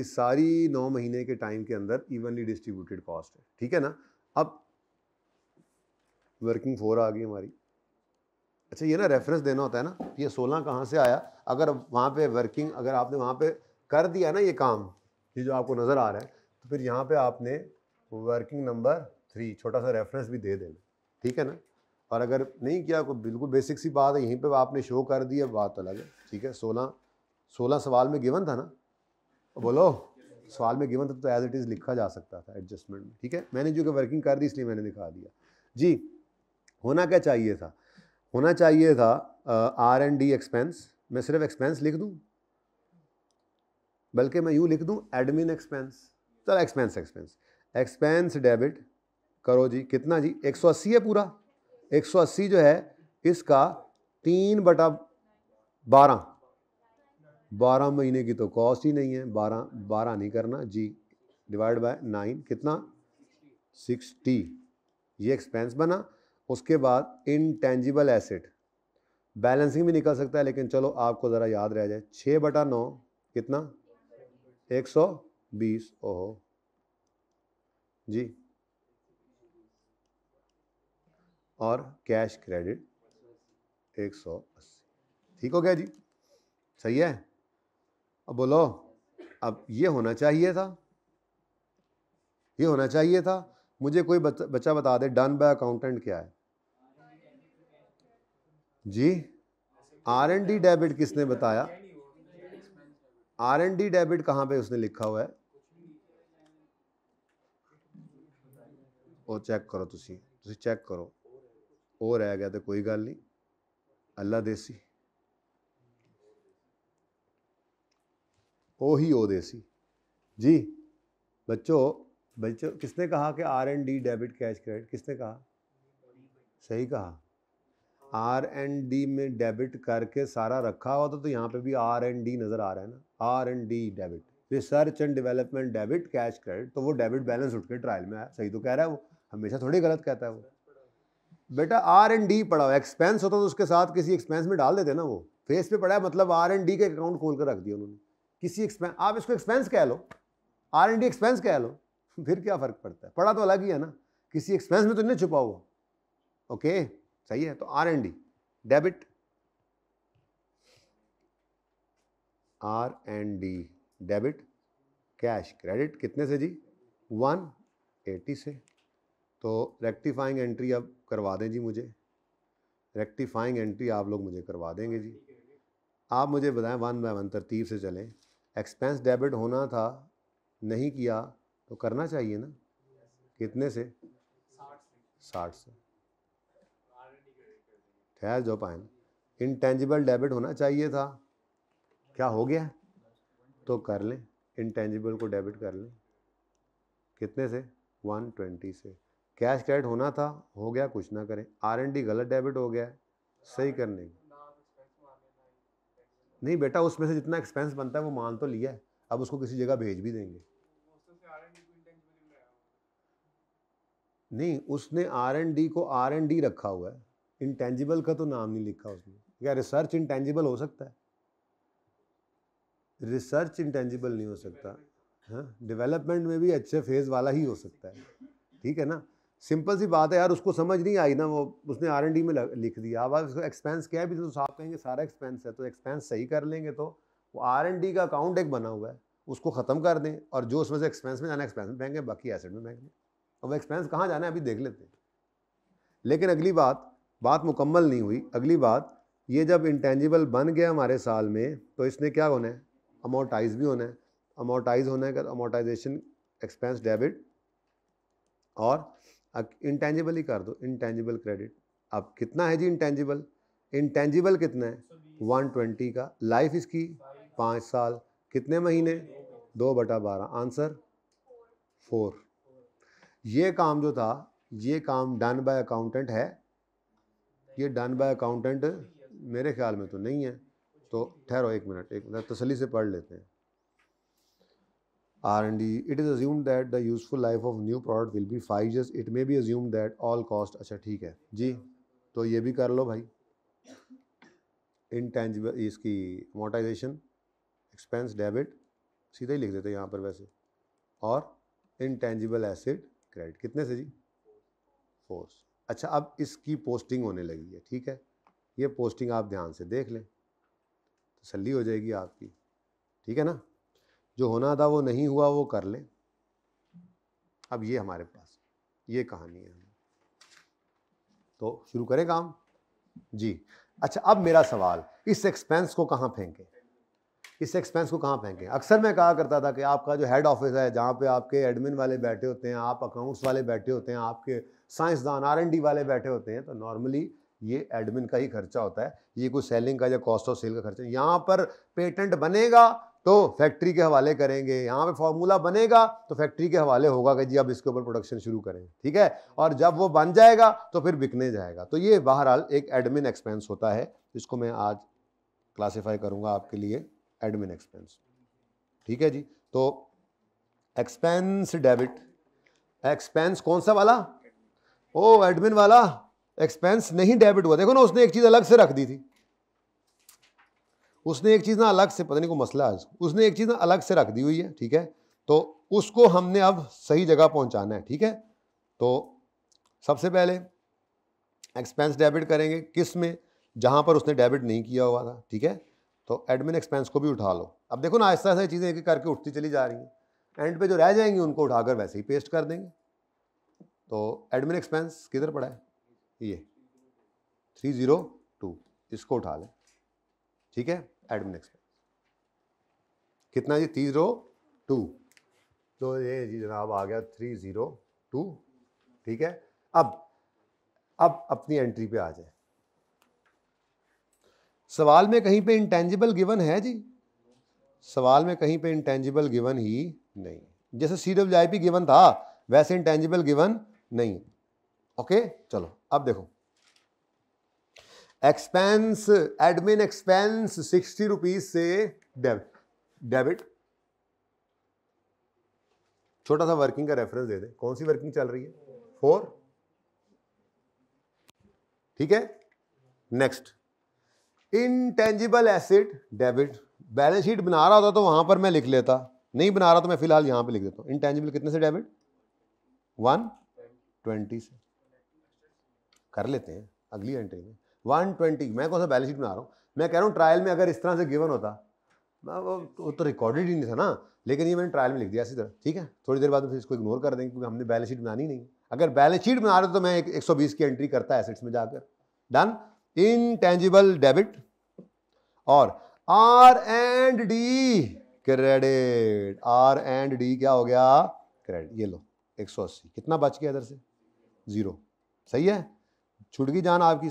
इस सारी नौ महीने के टाइम के अंदर इवनली डिस्ट्रीब्यूटेड कॉस्ट है ठीक है ना अब वर्किंग फोर आ गई हमारी अच्छा ये ना रेफरेंस देना होता है ना ये सोलह कहाँ से आया अगर वहाँ पे वर्किंग अगर आपने वहाँ पे कर दिया ना ये काम ये जो आपको नज़र आ रहा है तो फिर यहाँ पे आपने वर्किंग नंबर थ्री छोटा सा रेफरेंस भी दे देना ठीक है ना और अगर नहीं किया कोई तो बिल्कुल बेसिक सी बात है यहीं पर आपने शो कर दिया बात अलग है ठीक है सोलह सोलह सवाल में गिवन था ना बोलो सवाल में गिवन था तो एज इट इज़ लिखा जा सकता था एडजस्टमेंट में ठीक है मैंने जो कि वर्किंग कर दी इसलिए मैंने दिखा दिया जी होना क्या चाहिए था होना चाहिए था आर एंड डी एक्सपेंस मैं सिर्फ एक्सपेंस लिख दूँ बल्कि मैं यूँ लिख दूँ एडमिन एक्सपेंस चलो एक्सपेंस एक्सपेंस एक्सपेंस डेबिट करो जी कितना जी 180 है पूरा 180 जो है इसका तीन बटा बारह बारह महीने की तो कॉस्ट ही नहीं है बारह बारह नहीं करना जी डिवाइड बाय नाइन कितना सिक्सटी ये एक्सपेंस बना उसके बाद इनटेंजिबल एसिड बैलेंसिंग भी निकल सकता है लेकिन चलो आपको ज़रा याद रह जाए छः बटा नौ कितना एक सौ बीस ओहो जी और कैश क्रेडिट एक सौ अस्सी ठीक हो गया जी सही है अब बोलो अब ये होना चाहिए था ये होना चाहिए था मुझे कोई बच्चा बता दे डन बाय अकाउंटेंट क्या है जी आर एन डी डेबिट किसने बताया आर एन डी डेबिट कहाँ पे उसने लिखा हुआ है चेक करो तुसी, तुसी चेक करो वो रह गया तो कोई गल नहीं अल्लाह देसी ओ ही ओ देसी जी बच्चों बच्चों किसने कहा कि R and D debit cash credit किसने कहा सही कहा आर एंड डी में डेबिट करके सारा रखा हुआ था तो यहाँ पे भी आर एंड डी नज़र आ रहा है ना R and D debit research and development debit cash credit तो वो डेबिट बैलेंस उठ के ट्रायल में आया सही तो कह रहा है वो हमेशा थोड़ी गलत कहता है वो बेटा आर एंड डी पढ़ाओ हुआ एक्सपेंस होता तो उसके साथ किसी एक्सपेंस में डाल देते ना वो फेस पे पढ़ा है मतलब आर एंड डी का अकाउंट खोल कर रख दिया उन्होंने किसी एक्सपेंस आप इसको एक्सपेंस कह लो आर एंड डी एक्सपेंस कह लो फिर क्या फ़र्क पड़ता है पड़ा तो अलग ही है ना किसी एक्सपेंस में तो नहीं छुपा हुआ ओके सही है तो R and D debit R and D debit cash credit कितने से जी वन एटी से तो रेक्टिफाइंग एंट्री अब करवा दें जी मुझे रेक्टिफाइंग एंट्री आप लोग मुझे करवा देंगे जी आप मुझे बताएं वन बाय वन तरतीब से चलें एक्सपेंस डेबिट होना था नहीं किया तो करना चाहिए ना कितने से साठ से खैर जोपाइन इनटेंजिबल डेबिट होना चाहिए था क्या हो गया तो कर लें इनटेंजिबल को डेबिट कर लें कितने से 120 से कैश क्रेडिट होना था हो गया कुछ ना करें आर एन डी गलत डेबिट हो गया सही करने की नहीं बेटा उसमें से जितना एक्सपेंस बनता है वो मान तो लिया है अब उसको किसी जगह भेज भी देंगे नहीं उसने आर एन डी को आर एन डी रखा हुआ है इंटेंजिबल का तो नाम नहीं लिखा उसने क्या रिसर्च इंटेंजिबल हो सकता है रिसर्च इंटेंजिबल नहीं हो सकता है हाँ? डेवलपमेंट में भी अच्छे फेज़ वाला ही हो सकता है ठीक है ना सिंपल सी बात है यार उसको समझ नहीं आई ना वो उसने आर में लिख दिया अब आप एक्सपेंस क्या है भी तो साफ कहेंगे सारा एक्सपेंस है तो एक्सपेंस सही कर लेंगे तो वो आर का अकाउंट एक बना हुआ है उसको ख़त्म कर दें और जो उसमें से एक्सपेंस में जाना एक्सपेंस में फेंकें बाकी एसेट में फेंक दें अब एक्सपेंस कहाँ जाना है अभी देख लेते हैं लेकिन अगली बात बात मुकम्मल नहीं हुई अगली बात ये जब इंटेंजिबल बन गया हमारे साल में तो इसने क्या होना है अमोटाइज भी होना है अमोटाइज होना है अमोटाइजेशन एक्सपेंस डेबिट और इंटेंजिबल ही कर दो इंटेंजिबल क्रेडिट अब कितना है जी इंटेंजिबल इंटेंजिबल कितना है वन ट्वेंटी का लाइफ इसकी पाँच साल कितने महीने दो बटा बारह आंसर फोर ये काम जो था ये काम डन बाय अकाउंटेंट है ये डन बाय अकाउंटेंट मेरे ख्याल में तो नहीं है तो ठहरो एक मिनट एक मिनट तसली से पढ़ लेते हैं R D it is assume that the useful life of new product will be five years. It may be assume that all cost अच्छा ठीक है जी तो ये भी कर लो भाई इनटेंजिबल इसकी मोटाइजेशन एक्सपेंस डेबिट सीधा ही लिख देते यहाँ पर वैसे और इनटेंजिबल एसिड क्रेडिट कितने से जी फोर्स अच्छा अब इसकी पोस्टिंग होने लगी है ठीक है ये पोस्टिंग आप ध्यान से देख लें तसली तो हो जाएगी आपकी ठीक है ना जो होना था वो नहीं हुआ वो कर लें अब ये हमारे पास ये कहानी है तो शुरू करें काम जी अच्छा अब मेरा सवाल इस एक्सपेंस को कहाँ फेंकें इस एक्सपेंस को कहाँ फेंकें अक्सर मैं कहा करता था कि आपका जो हेड ऑफिस है जहाँ पे आपके एडमिन वाले बैठे होते हैं आप अकाउंट्स वाले बैठे होते हैं आपके साइंसदान आर वाले बैठे होते हैं तो नॉर्मली ये एडमिन का ही खर्चा होता है ये कुछ सेलिंग का या कॉस्ट ऑफ सेल का खर्चा यहाँ पर पेटेंट बनेगा तो फैक्ट्री के हवाले करेंगे यहाँ पे फॉर्मूला बनेगा तो फैक्ट्री के हवाले होगा कि जी अब इसके ऊपर प्रोडक्शन शुरू करें ठीक है और जब वो बन जाएगा तो फिर बिकने जाएगा तो ये बहरहाल एक एडमिन एक्सपेंस होता है जिसको मैं आज क्लासीफाई करूँगा आपके लिए एडमिन एक्सपेंस ठीक है जी तो एक्सपेंस डेबिट एक्सपेंस कौन सा वाला ओ एडमिन वाला एक्सपेंस नहीं डेबिट हुआ देखो ना उसने एक चीज़ अलग से रख दी थी उसने एक चीज़ ना अलग से पता नहीं को मसला है उसने एक चीज़ ना अलग से रख दी हुई है ठीक है तो उसको हमने अब सही जगह पहुंचाना है ठीक है तो सबसे पहले एक्सपेंस डेबिट करेंगे किस में जहाँ पर उसने डेबिट नहीं किया हुआ था ठीक है तो एडमिन एक्सपेंस को भी उठा लो अब देखो ना आहिस्ता आहिस्ता चीज़ें एक करके उठती चली जा रही हैं एंड पे जो रह जाएंगी उनको उठाकर वैसे ही पेस्ट कर देंगे तो एडमिन एक्सपेंस किधर पड़ा है ये थ्री ज़ीरो टू इसको उठा लें ठीक है एडमिन एक्सपेंस कितना जी थ्री ज़ीरो टू तो ये जी जनाब आ गया थ्री ज़ीरो टू ठीक है अब अब अपनी एंट्री पे आ जाए सवाल में कहीं पे इंटेंजिबल गिवन है जी सवाल में कहीं पे इंटेंजिबल गिवन ही नहीं जैसे C W I P given था वैसे इंटेंजिबल गिवन नहीं ओके चलो अब देखो expense admin expense sixty rupees से डेबिट डेबिट छोटा सा वर्किंग का रेफरेंस दे दे कौन सी वर्किंग चल रही है फोर ठीक है next intangible asset debit balance sheet बना रहा होता तो वहां पर मैं लिख लेता नहीं बना रहा तो मैं फिलहाल यहां पे लिख देता हूं इनटेंजिबल कितने से डेबिट वन ट्वेंटी से कर लेते हैं अगली एंट्री में वन ट्वेंटी मैं कौन सा बैलेंस शीट बना रहा हूँ मैं कह रहा हूँ ट्रायल में अगर इस तरह से गिवन होता मैं वो वो तो रिकॉर्डेड ही नहीं था ना लेकिन ये मैंने ट्रायल में लिख दिया इसी तरह ठीक है थोड़ी देर बाद फिर इसको इग्नोर कर देंगे क्योंकि हमने बैलेंस शीट बनानी नहीं अगर बैलेंस शीट बना रहे तो मैं एक सौ बीस की एंट्री करता एसेट्स में जाकर डन इन टेंजिबल डेबिट और R and D credit R and D क्या हो गया क्रेडिट ये लो एक सौ अस्सी कितना बच गया इधर से ज़ीरो सही है छुट गई जान आपकी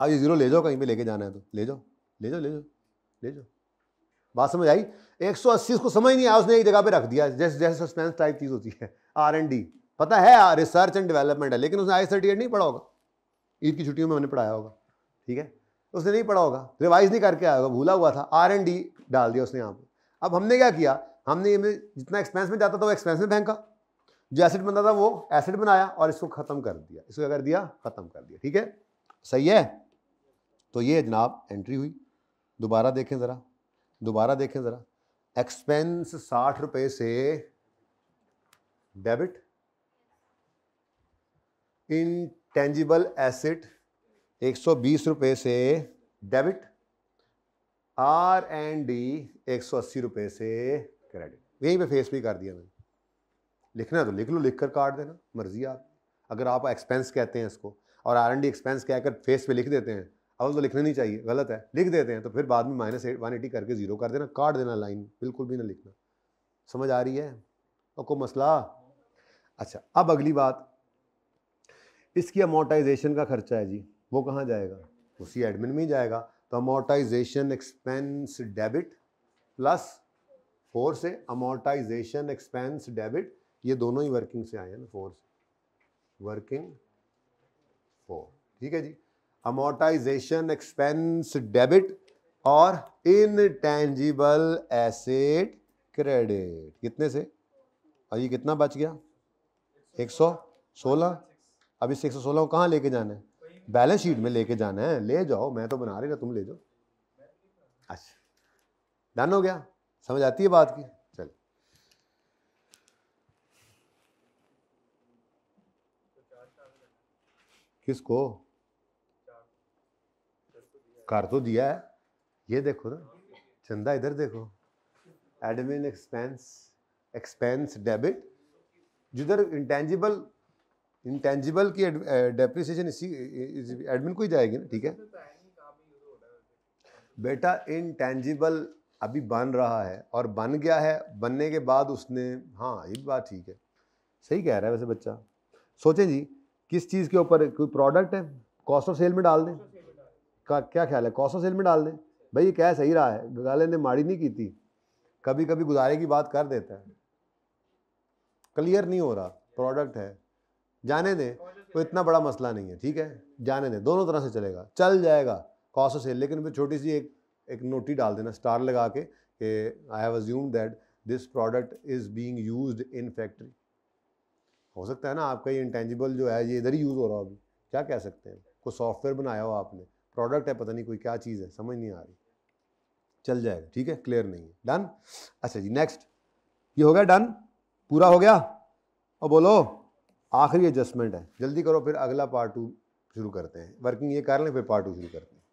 अब ये ज़ीरो ले जाओ कहीं पे लेके जाना है तो ले जाओ ले जाओ ले जाओ ले जाओ बात समझ आई एक सौ अस्सी उसको समझ नहीं आया उसने एक जगह पे रख दिया जैसे जैसे सस्पेंस टाइप चीज़ होती है आर एंड डी पता है रिसर्च एंड डेवलपमेंट है लेकिन उसने आई सर्टिफिकेट नहीं पढ़ा होगा ईद की छुट्टियों में मैंने पढ़ाया होगा ठीक है उसने नहीं पढ़ा होगा रिवाइज नहीं करके आया होगा भूला हुआ था आर एंड डी डाल दिया उसने यहाँ पर अब हमने क्या किया हमने जितना एक्सपेंस में जाता था वो एक्सपेंस में फेंका जो एसिड बनता था वो एसिड बनाया और इसको ख़त्म कर दिया इसको क्या कर दिया ख़त्म कर दिया ठीक है सही है तो ये जनाब एंट्री हुई दोबारा देखें ज़रा दोबारा देखें ज़रा एक्सपेंस साठ रुपये से डेबिट इनटेंजिबल एसिड एक सौ बीस रुपये से डेबिट आर एंड डी एक सौ अस्सी रुपये से क्रेडिट यहीं पे फेस भी कर दिया मैंने लिखना है तो लिख लो लिख कर काट देना मर्जी आप अगर आप एक्सपेंस कहते हैं इसको और आर एन डी एक्सपेंस कहकर फेस पे लिख देते हैं अब तो लिखना नहीं चाहिए गलत है लिख देते हैं तो फिर बाद में माइनस एट वन एटी करके ज़ीरो कर देना काट देना लाइन बिल्कुल भी ना लिखना समझ आ रही है और कोई मसला अच्छा अब अगली बात इसकी अमोटाइजेशन का खर्चा है जी वो कहाँ जाएगा उसी एडमिन में ही जाएगा तो amortisation expense debit plus four से अमोटाइजेशन एक्सपेंस डेबिट ये दोनों ही वर्किंग से आए हैं ना फोर्स वर्किंग फोर ठीक है जी अमोटाइजेशन एक्सपेंस डेबिट और टेंजिबल एसेट क्रेडिट कितने से और ये कितना बच गया एक सौ सोलह अब इस सौ सोलह को कहाँ लेके जाना है बैलेंस शीट में लेके जाना है ले जाओ मैं तो बना रही ना तुम ले जाओ अच्छा डन हो गया समझ आती है बात की किसको कर तो दिया है ये देखो ना चंदा इधर देखो एडमिन एक्सपेंस एक्सपेंस डेबिट जिधर इंटेंजिबल इंटेंजिबल की डेप्रिसिएशन eh, इसी एडमिन को ही जाएगी ना ठीक है बेटा इनटेंजिबल अभी बन रहा है और बन गया है बनने के बाद उसने हाँ ये बात ठीक है सही कह रहा है वैसे बच्चा सोचें जी किस चीज़ के ऊपर कोई प्रोडक्ट है कॉस्ट ऑफ सेल में डाल दें का क्या ख्याल है कॉस्ट ऑफ सेल में डाल दें भाई ये क्या सही रहा है गाले ने माड़ी नहीं की थी कभी कभी गुजारे की बात कर देता है क्लियर नहीं हो रहा प्रोडक्ट है जाने दें तो इतना बड़ा मसला नहीं है ठीक है जाने दें दोनों तरह से चलेगा चल जाएगा कॉस्ट ऑफ सेल लेकिन फिर छोटी सी एक एक नोटी डाल देना स्टार लगा के I have assume that this product is being use in factory हो सकता है ना आपका ये इंटेंजिबल जो है ये इधर ही यूज़ हो रहा हो अभी क्या कह सकते हैं कोई सॉफ्टवेयर बनाया हो आपने प्रोडक्ट है पता नहीं कोई क्या चीज़ है समझ नहीं आ रही चल जाएगा ठीक है क्लियर नहीं है डन अच्छा जी नेक्स्ट ये हो गया डन पूरा हो गया और बोलो आखिरी एडजस्टमेंट है जल्दी करो फिर अगला पार्ट टू शुरू करते हैं वर्किंग ये कर लें फिर पार्ट टू शुरू करते हैं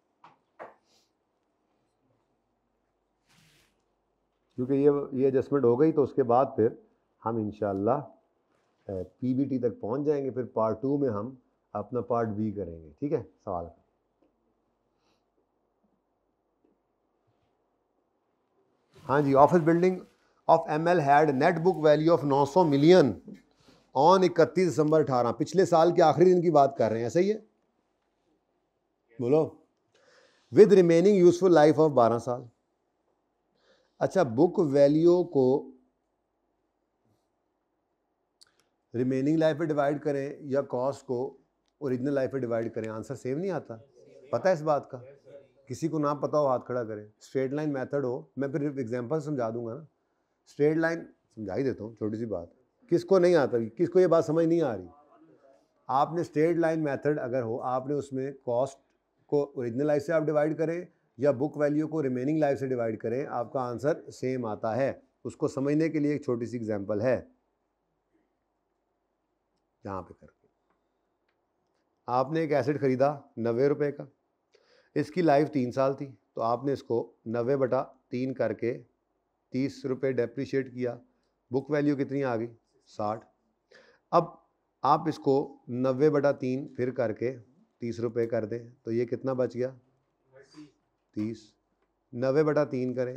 क्योंकि ये ये एडजस्टमेंट हो गई तो उसके बाद फिर हम इनशाला पीबीटी तक पहुंच जाएंगे फिर पार्ट टू में हम अपना पार्ट बी करेंगे ठीक है सवाल हाँ जी office building of M L had net book value of 900 million on 31 December 18 पिछले साल के आखिरी दिन की बात कर रहे हैं ऐसा ही है बोलो with remaining useful life of 12 साल अच्छा बुक वैल्यू को रिमेनिंग लाइफ में डिवाइड करें या कॉस्ट को ओरिजिनल लाइफ पे डिवाइड करें आंसर सेम नहीं आता पता है इस बात का किसी को ना पता हो हाथ खड़ा करें स्ट्रेट लाइन मेथड हो मैं फिर एग्जांपल समझा दूंगा ना स्ट्रेट लाइन समझा ही देता हूँ छोटी सी बात किसको नहीं आता किसको ये बात समझ नहीं आ रही आपने स्ट्रेट लाइन मेथड अगर हो आपने उसमें कॉस्ट को ओरिजिनल लाइफ से आप डिवाइड करें या बुक वैल्यू को रिमेनिंग लाइफ से डिवाइड करें आपका आंसर सेम आता है उसको समझने के लिए एक छोटी सी एग्जाम्पल है यहाँ पे करके आपने एक एसिड ख़रीदा नबे रुपये का इसकी लाइफ तीन साल थी तो आपने इसको नबे बटा तीन करके तीस रुपये डेप्रिशिएट किया बुक वैल्यू कितनी आ गई साठ अब आप इसको नबे बटा तीन फिर करके तीस रुपये कर दें तो ये कितना बच गया तीस नबे बटा तीन करें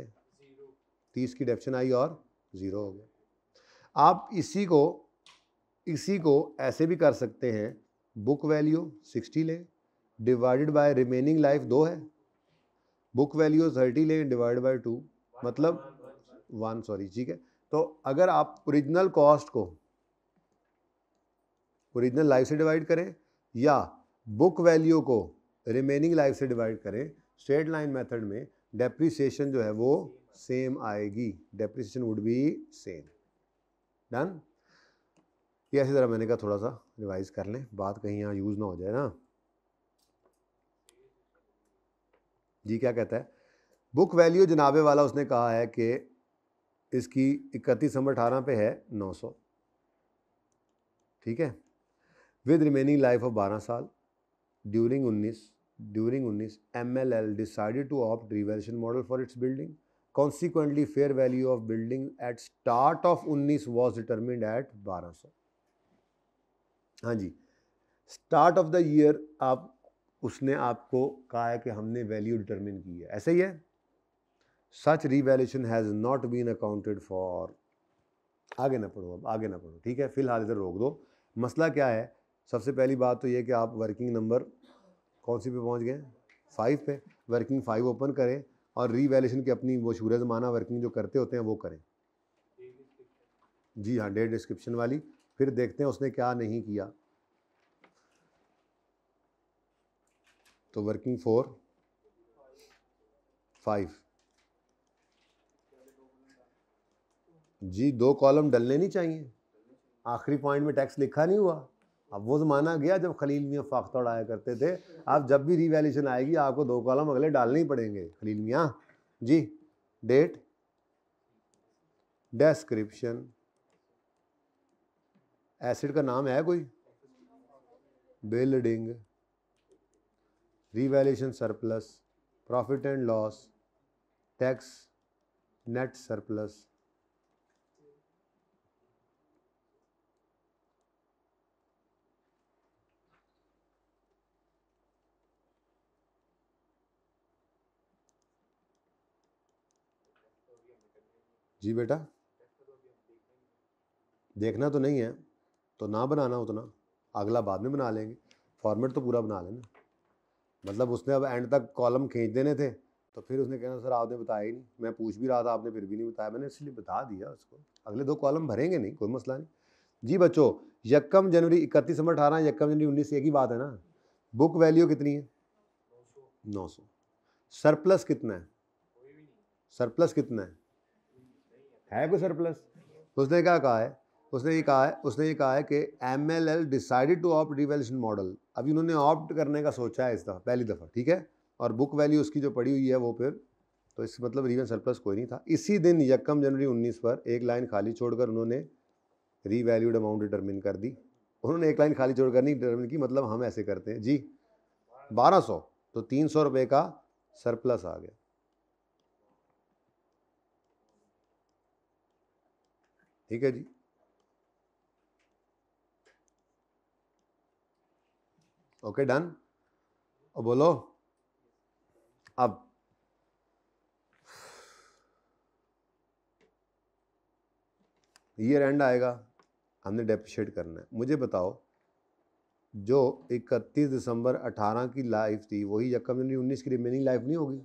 तीस की डेप्शन आई और ज़ीरो हो गया आप इसी को इसी को ऐसे भी कर सकते हैं बुक वैल्यू सिक्सटी लें डिवाइडेड बाय रिमेनिंग लाइफ दो है बुक वैल्यू थर्टी लें डिवाइड बाय टू मतलब वन सॉरी ठीक है तो अगर आप ओरिजिनल कॉस्ट को ओरिजिनल लाइफ से डिवाइड करें या बुक वैल्यू को रिमेनिंग लाइफ से डिवाइड करें स्ट्रेट लाइन मेथड में डेप्रिसिएशन जो है वो सेम आएगी depreciation would be same done ये ऐसी तरह मैंने कहा थोड़ा सा रिवाइज़ कर लें बात कहीं यहाँ यूज़ ना हो जाए ना जी क्या कहता है बुक वैल्यू जनाबे वाला उसने कहा है कि इसकी इकतीस नंबर अठारह पे है नौ सौ ठीक है विद रिमेनिंग लाइफ ऑफ बारह साल ड्यूरिंग उन्नीस ड्यूरिंग उन्नीस M L L decided to opt revaluation model for its building consequently fair value of building at start of उन्नीस वॉज डिटर्मिंड एट बारह सौ हाँ जी स्टार्ट ऑफ द ईयर आप उसने आपको कहा है कि हमने वैल्यू डिटरमिन की है ऐसे ही है such revaluation has not been accounted for आगे ना पढ़ो अब आगे ना पढ़ो ठीक है फिलहाल इधर रोक दो मसला क्या है सबसे पहली बात तो ये कि आप वर्किंग नंबर कौन सी पे पहुंच गए फाइव पे वर्किंग फाइव ओपन करें और रिवैल्यूशन की अपनी वो शूरज माना वर्किंग जो करते होते हैं वो करें जी हाँ डेट डिस्क्रिप्शन वाली फिर देखते हैं उसने क्या नहीं किया तो वर्किंग फोर फाइव जी दो कॉलम डलने नहीं चाहिए आखिरी पॉइंट में टैक्स लिखा नहीं हुआ अब वो ज़माना गया जब खलील मियाँ फाख्ता उड़ाया करते थे आप जब भी रिवेल्यूशन आएगी आपको दो कॉलम अगले डालने ही पड़ेंगे खलील मियाँ जी डेट डेस्क्रिप्शन एसिड का नाम है कोई building revaluation surplus profit and loss tax net surplus जी बेटा देखना तो नहीं है तो ना बनाना उतना अगला बाद में बना लेंगे फॉर्मेट तो पूरा बना लेना मतलब उसने अब एंड तक कॉलम खींच देने थे तो फिर उसने कहना सर आपने बताया ही नहीं मैं पूछ भी रहा था आपने फिर भी नहीं बताया मैंने इसलिए बता दिया उसको अगले दो कॉलम भरेंगे नहीं कोई मसला नहीं जी बच्चों यकम जनवरी इकतीस नंबर अठारह यकम जनवरी उन्नीस एक ही बात है ना बुक वैल्यू कितनी है नौ सौ सरप्लस कितना है सरप्लस कितना है है कोई सरप्लस उसने क्या कहा है उसने ये कहा है उसने ये कहा है कि M L L decided to opt revaluation model अभी उन्होंने ऑप्ट करने का सोचा है इस दफ़ा पहली दफ़ा ठीक है और बुक वैल्यू उसकी जो पड़ी हुई है वो फिर तो इस मतलब रीवेल सरप्लस कोई नहीं था इसी दिन यकम जनवरी 19 पर एक लाइन खाली छोड़कर उन्होंने रीवैल्यूड अमाउंट डिटर्मिन कर दी उन्होंने एक लाइन खाली छोड़कर नहीं डिटर्मिन की मतलब हम ऐसे करते हैं जी 1200 तो तीन सौ रुपये का सरप्लस आ गया ठीक है जी ओके डन और बोलो अब ईयर एंड आएगा हमने डेप्रिशिएट करना है मुझे बताओ जो 31 दिसंबर 18 की लाइफ थी वही यकम जनवरी उन्नीस की रिमेनिंग लाइफ नहीं होगी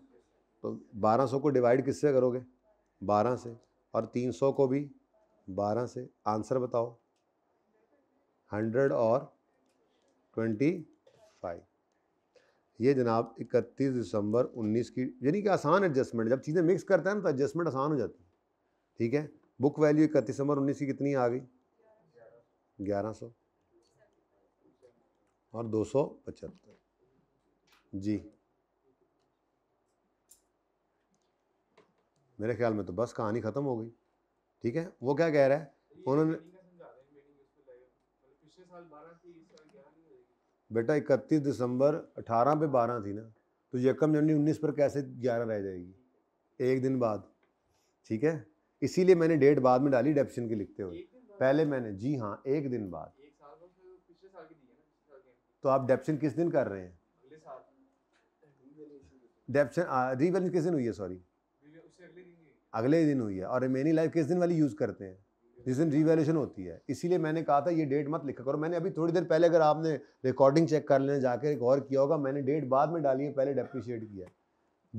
तो 1200 को डिवाइड किससे करोगे 12 से और 300 को भी 12 से आंसर बताओ 100 और फाइव ये जनाब 31 दिसंबर 19 की यानी कि आसान एडजस्टमेंट जब चीज़ें मिक्स करते हैं ना तो एडजस्टमेंट आसान हो जाती है ठीक है बुक वैल्यू इकतीस दिसंबर उन्नीस की कितनी आ गई ग्यारह सौ और दो सौ पचहत्तर जी मेरे ख्याल में तो बस कहानी ख़त्म हो गई ठीक है वो क्या कह रहा है उन्होंने बेटा इकतीस दिसंबर अठारह पे बारह थी ना तो यकम जनवरी उन्नीस पर कैसे ग्यारह रह जाएगी एक दिन बाद ठीक है इसीलिए मैंने डेट बाद में डाली डेप्शन के लिखते हुए पहले मैंने जी हाँ एक दिन बाद तो आप डेप्शन किस दिन कर रहे हैं डेप्शन रीवैलेंस किस दिन हुई है सॉरी अगले दिन हुई है और रिमेनिंग लाइफ किस दिन वाली यूज़ करते हैं जिस दिन रिवेल्यूशन होती है इसीलिए मैंने कहा था ये डेट मत लिखा करो मैंने अभी थोड़ी देर पहले अगर आपने रिकॉर्डिंग चेक कर लेने जाकर और किया होगा मैंने डेट बाद में डाली है पहले डेप्रिशिएट किया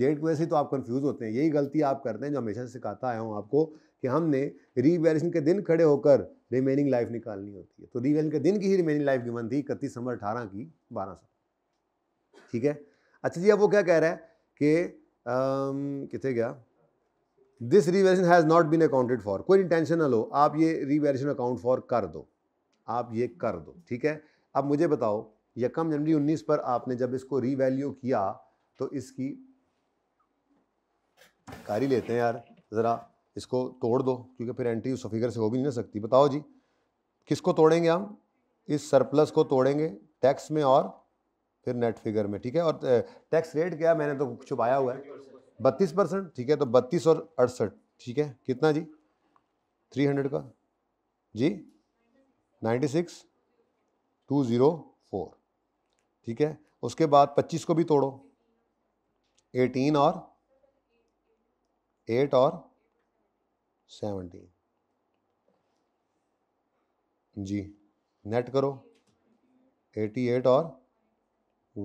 डेट की वजह से तो आप कन्फ्यूज होते हैं यही गलती आप करते हैं जो हमेशा से कहता आया हूँ आपको कि हमने रिवेल्यूशन के दिन खड़े होकर रिमेनिंग लाइफ निकालनी होती है तो रिवेल्यूशन के दिन की ही रिमेनिंग लाइफ गिवन थी इकतीस दिसंबर अठारह की बारह सौ ठीक है अच्छा जी अब वो क्या कह रहा है कि कितने गया this revaluation has not been accounted for कोई इंटेंशन ना लो आप ये रीवेरिएशन अकाउंट फॉर कर दो आप ये कर दो ठीक है अब मुझे बताओ यकम जनवरी 19 पर आपने जब इसको रीवैल्यू किया तो इसकी कारी लेते हैं यार ज़रा इसको तोड़ दो क्योंकि फिर एंट्री उस फिगर से हो भी नहीं सकती बताओ जी किसको तोड़ेंगे हम इस सरप्लस को तोड़ेंगे टैक्स में और फिर नेट फिगर में ठीक है और टैक्स रेट क्या मैंने तो छुपाया हुआ है बत्तीस परसेंट ठीक है तो बत्तीस और अड़सठ ठीक है कितना जी थ्री हंड्रेड का जी ninety six two zero four ठीक है उसके बाद पच्चीस को भी तोड़ो एटीन और एट और सेवनटीन जी नेट करो एटी एट और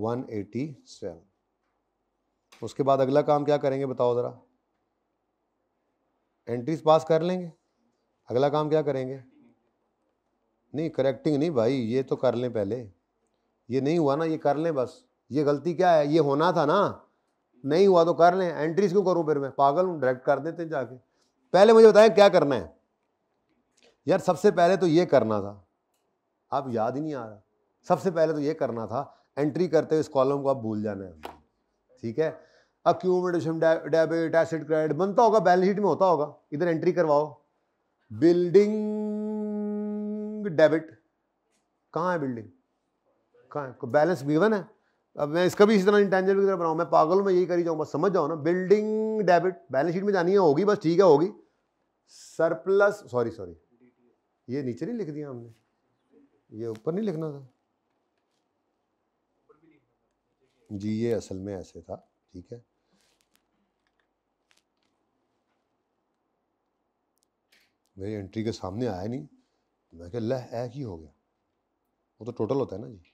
वन एटी सेवन उसके बाद अगला काम क्या करेंगे बताओ ज़रा एंट्रीज पास कर लेंगे अगला काम क्या करेंगे नहीं करेक्टिंग नहीं भाई ये तो कर लें पहले ये नहीं हुआ ना ये कर लें बस ये गलती क्या है ये होना था ना नहीं हुआ तो कर लें एंट्रीज क्यों करूँ फिर मैं पागल हूँ डायरेक्ट कर देते हैं जाके पहले मुझे बताएं क्या करना है यार सबसे पहले तो ये करना था आप याद ही नहीं आ रहा सबसे पहले तो ये करना था एंट्री करते हुए इस कॉलम को आप भूल जाना है ठीक है अक्यूमेडेशन डेबिट एसिड क्रेडिट बनता होगा बैलेंस शीट में होता होगा इधर एंट्री करवाओ बिल्डिंग डेबिट कहाँ है बिल्डिंग कहाँ है बैलेंस गिवन है अब मैं इसका भी इसी तरह इंटेंजल की तरह बनाऊँ मैं पागल में यही करी जाऊँ बस समझ जाओ ना बिल्डिंग डेबिट बैलेंस शीट में जानी है होगी बस ठीक है होगी सरप्लस सॉरी सॉरी ये नीचे नहीं लिख दिया हमने ये ऊपर नहीं लिखना था जी ये असल में ऐसे था ठीक है मेरी एंट्री के सामने आया नहीं तो मैं क्या लह ऐ ही हो गया वो तो टोटल होता है ना जी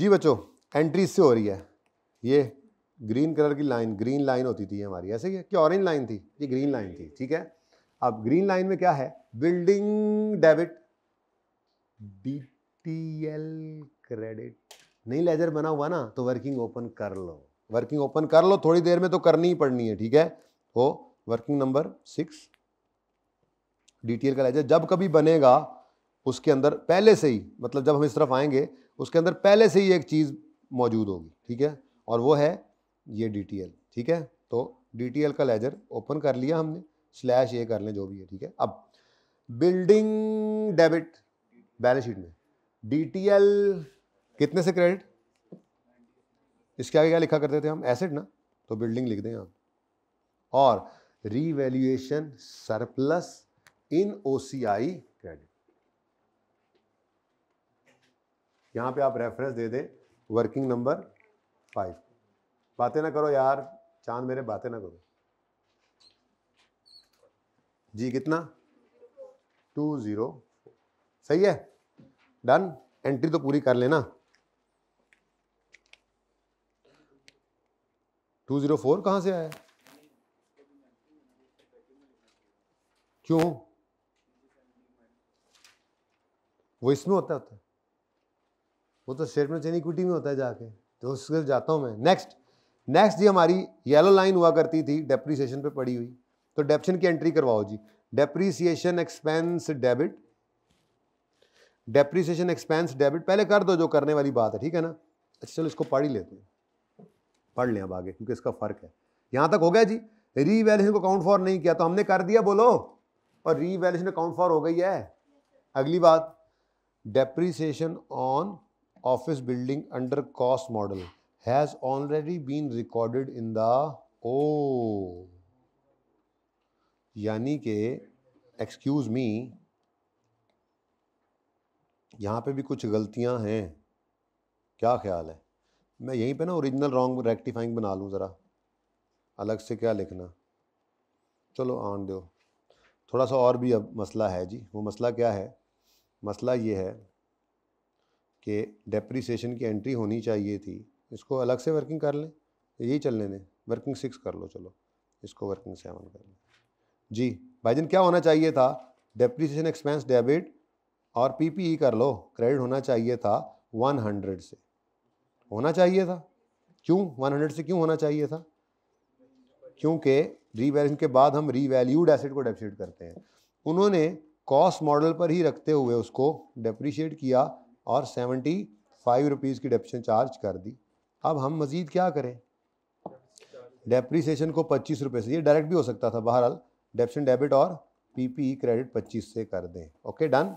जी बच्चों एंट्री इससे हो रही है ये ग्रीन कलर की लाइन ग्रीन लाइन होती थी हमारी ऐसे क्या कि ऑरेंज लाइन थी ये ग्रीन लाइन थी ठीक है अब ग्रीन लाइन में क्या है building debit D T L credit नहीं लेजर बना हुआ ना तो वर्किंग ओपन कर लो वर्किंग ओपन कर लो थोड़ी देर में तो करनी ही पड़नी है ठीक है हो वर्किंग नंबर सिक्स डिटेल का लाइजा जब कभी बनेगा उसके अंदर पहले से ही मतलब जब हम इस तरफ आएंगे उसके अंदर पहले से ही एक चीज़ मौजूद होगी ठीक है और वो है ये डी ठीक है तो डी का लेजर ओपन कर लिया हमने स्लैश ये कर लें जो भी है ठीक है अब बिल्डिंग डेबिट बैलेंस शीट में डी कितने से क्रेडिट इसके आगे क्या लिखा करते थे हम एसेट ना तो बिल्डिंग लिख दें आप और revaluation surplus in OCI credit यहां पे आप रेफरेंस दे दें वर्किंग नंबर फाइव बातें ना करो यार चांद मेरे बातें ना करो जी कितना टू ज़ीरो सही है डन एंट्री तो पूरी कर लेना टू ज़ीरो फोर कहां से आया क्यों वो इसमें होता होता है वो तो स्टेट में चेन इक्विटी में होता है जाके तो उसके जाता हूँ मैं नेक्स्ट नेक्स्ट जी हमारी येलो लाइन हुआ करती थी डेप्रीसिएशन पे पड़ी हुई तो डेप्शन की एंट्री करवाओ जी depreciation expense debit depreciation expense debit पहले कर दो जो करने वाली बात है ठीक है ना अच्छा चलो इसको पढ़ ही लेते हैं पढ़ लें अब आगे क्योंकि इसका फर्क है यहाँ तक हो गया जी रीवैल्यूशन को काउंट फॉर नहीं किया तो हमने कर दिया बोलो और रीवैल्यूशन अकाउंट फॉर हो गई है अगली बात depreciation on office building under cost model has already been recorded in the O यानी के एक्सक्यूज मी यहाँ पे भी कुछ गलतियाँ हैं क्या ख्याल है मैं यहीं पे ना ओरिजिनल रॉन्ग रेक्टिफाइंग बना लूँ ज़रा अलग से क्या लिखना चलो आन दो थोड़ा सा और भी अब मसला है जी वो मसला क्या है मसला ये है कि डेप्रीसीशन की एंट्री होनी चाहिए थी इसको अलग से वर्किंग कर लें यही चल लेने वर्किंग सिक्स कर लो चलो इसको वर्किंग सेवन कर लें जी भाई भाईजन क्या होना चाहिए था डेप्रीसीशन एक्सपेंस डेबिट और पीपीई e कर लो क्रेडिट होना चाहिए था 100 से होना चाहिए था क्यों 100 से क्यों होना चाहिए था क्योंकि रीवैल्यूशन के बाद हम रीवैल्यूड एसेट को डेप्रिशिएट करते हैं उन्होंने कॉस्ट मॉडल पर ही रखते हुए उसको डेप्रिशिएट किया और सेवेंटी फाइव रुपीज़ की डेप्शन चार्ज कर दी अब हम मज़ीद क्या करें डेप्रीसीशन को पच्चीस रुपये से ये डायरेक्ट भी हो सकता था बहरहाल डेप्शन डेबिट और पी क्रेडिट e पच्चीस से कर दें ओके डन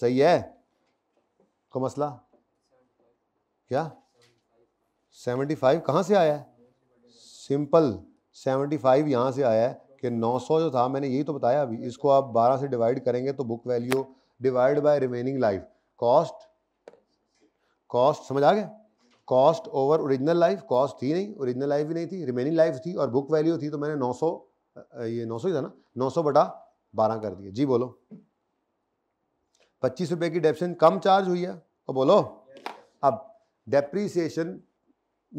सही है को मसला क्या सेवेंटी फाइव कहाँ से आया है सिंपल सेवेंटी फाइव यहाँ से आया है कि नौ सौ जो था मैंने यही तो बताया अभी इसको आप बारह से डिवाइड करेंगे तो book value divide by remaining life cost cost समझ आ गया cost over original life cost थी नहीं ओरिजिनल लाइफ भी नहीं थी रिमेनिंग लाइफ थी और बुक वैल्यू थी तो मैंने नौ सौ ये नौ सौ ही था ना नौ सौ बटा बारह कर दिया जी बोलो पच्चीस रुपये की डेप्शन कम चार्ज हुई है तो बोलो अब डेप्रीसिएशन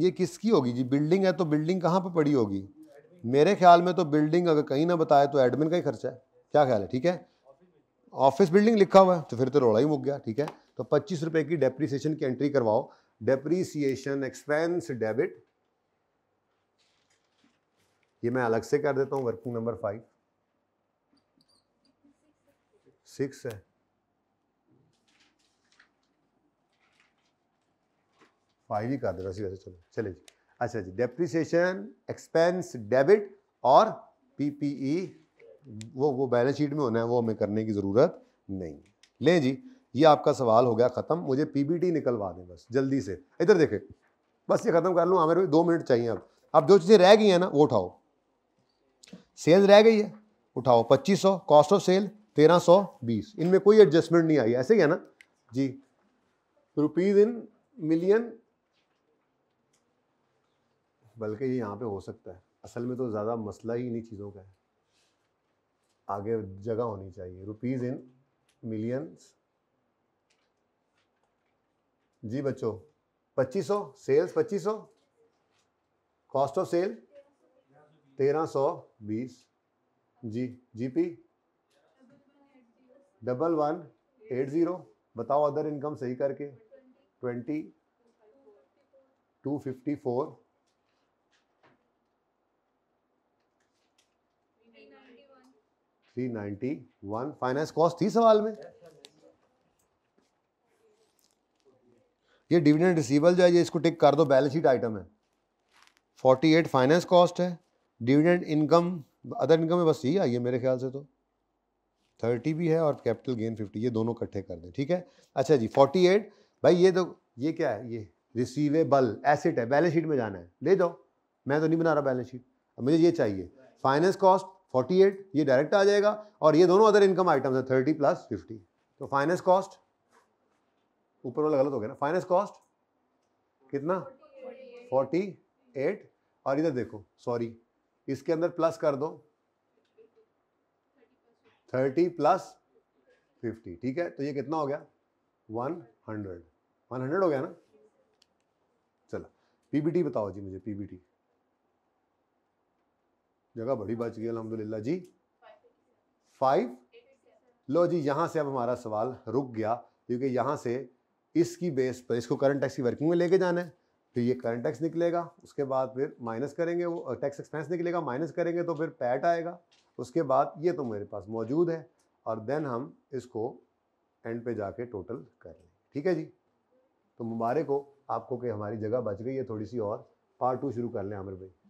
ये किसकी होगी जी बिल्डिंग है तो बिल्डिंग कहाँ पर पड़ी होगी मेरे ख्याल में तो बिल्डिंग अगर कहीं ना बताए तो एडमिन का ही खर्चा है क्या ख्याल है ठीक है ऑफिस बिल्डिंग लिखा हुआ है तो फिर तो रोड़ा ही मुक गया ठीक है तो पच्चीस रुपए की डेप्रीसिएशन की एंट्री करवाओ डेप्रीसिएशन एक्सपेंस डेबिट ये मैं अलग से कर देता हूँ वर्किंग नंबर फाइव सिक्स है फाइव ही कर देता सीधा चलो चले जी अच्छा जी डेप्रिसिएशन एक्सपेंस डेबिट और पीपीई e, वो वो बैलेंस शीट में होना है वो हमें करने की ज़रूरत नहीं लें जी ये आपका सवाल हो गया ख़त्म मुझे पीबीटी निकलवा दें बस जल्दी से इधर देखें बस ये ख़त्म कर लूँ हमें दो मिनट चाहिए अब अब जो चीज़ें रह गई हैं ना वो उठाओ सेल्स रह गई है उठाओ पच्चीस सौ कॉस्ट ऑफ सेल तेरह सौ बीस इनमें कोई एडजस्टमेंट नहीं आई ऐसे ही है ना जी रुपीज़ इन मिलियन बल्कि ये यहाँ पे हो सकता है असल में तो ज़्यादा मसला ही इन्हीं चीज़ों का है आगे जगह होनी चाहिए रुपीज़ इन मिलियंस जी बच्चों 2500 सेल्स 2500 कॉस्ट ऑफ सेल 1320 जी GP double one eight zero बताओ अदर इनकम सही करके twenty two fifty four three ninety one finance cost थी सवाल में ये डिविडेंड रिसीवल जो है ये इसको टिक कर दो बैलेंस शीट आइटम है फोर्टी एट फाइनेंस कॉस्ट है डिविडेंड इनकम अदर इनकम में बस यही आई है मेरे ख्याल से तो थर्टी भी है और कैपिटल गेन फिफ्टी ये दोनों इकट्ठे कर दें ठीक है अच्छा जी फोर्टी एट भाई ये तो ये क्या है ये रिसीवेबल एसेट है बैलेंस शीट में जाना है ले जाओ मैं तो नहीं बना रहा बैलेंस शीट अब मुझे ये चाहिए फाइनेंस कॉस्ट फोर्टी एट ये डायरेक्ट आ जाएगा और ये दोनों अदर इनकम आइटम्स हैं थर्टी प्लस फिफ्टी तो फाइनेंस कॉस्ट ऊपर वाला गलत हो गया ना फाइनेंस कॉस्ट कितना फोर्टी एट और इधर देखो सॉरी इसके अंदर प्लस कर दो थर्टी प्लस फिफ्टी ठीक है तो ये कितना हो गया वन हंड्रेड वन हंड्रेड हो गया ना चलो पीबीटी बताओ जी मुझे पीबीटी जगह बड़ी बच गई अलहमदिल्ला जी फाइव लो जी यहाँ से अब हमारा सवाल रुक गया क्योंकि यहाँ से इसकी बेस पर इसको करंट टैक्स की वर्किंग में लेके जाना है तो ये करंट टैक्स निकलेगा उसके बाद फिर माइनस करेंगे वो टैक्स एक्सपेंस निकलेगा माइनस करेंगे तो फिर पैट आएगा उसके बाद ये तो मेरे पास मौजूद है और देन हम इसको एंड पे जाके टोटल कर लें ठीक है जी तो मुबारक हो आपको कि हमारी जगह बच गई है थोड़ी सी और पार्ट टू शुरू कर लें आमिर भाई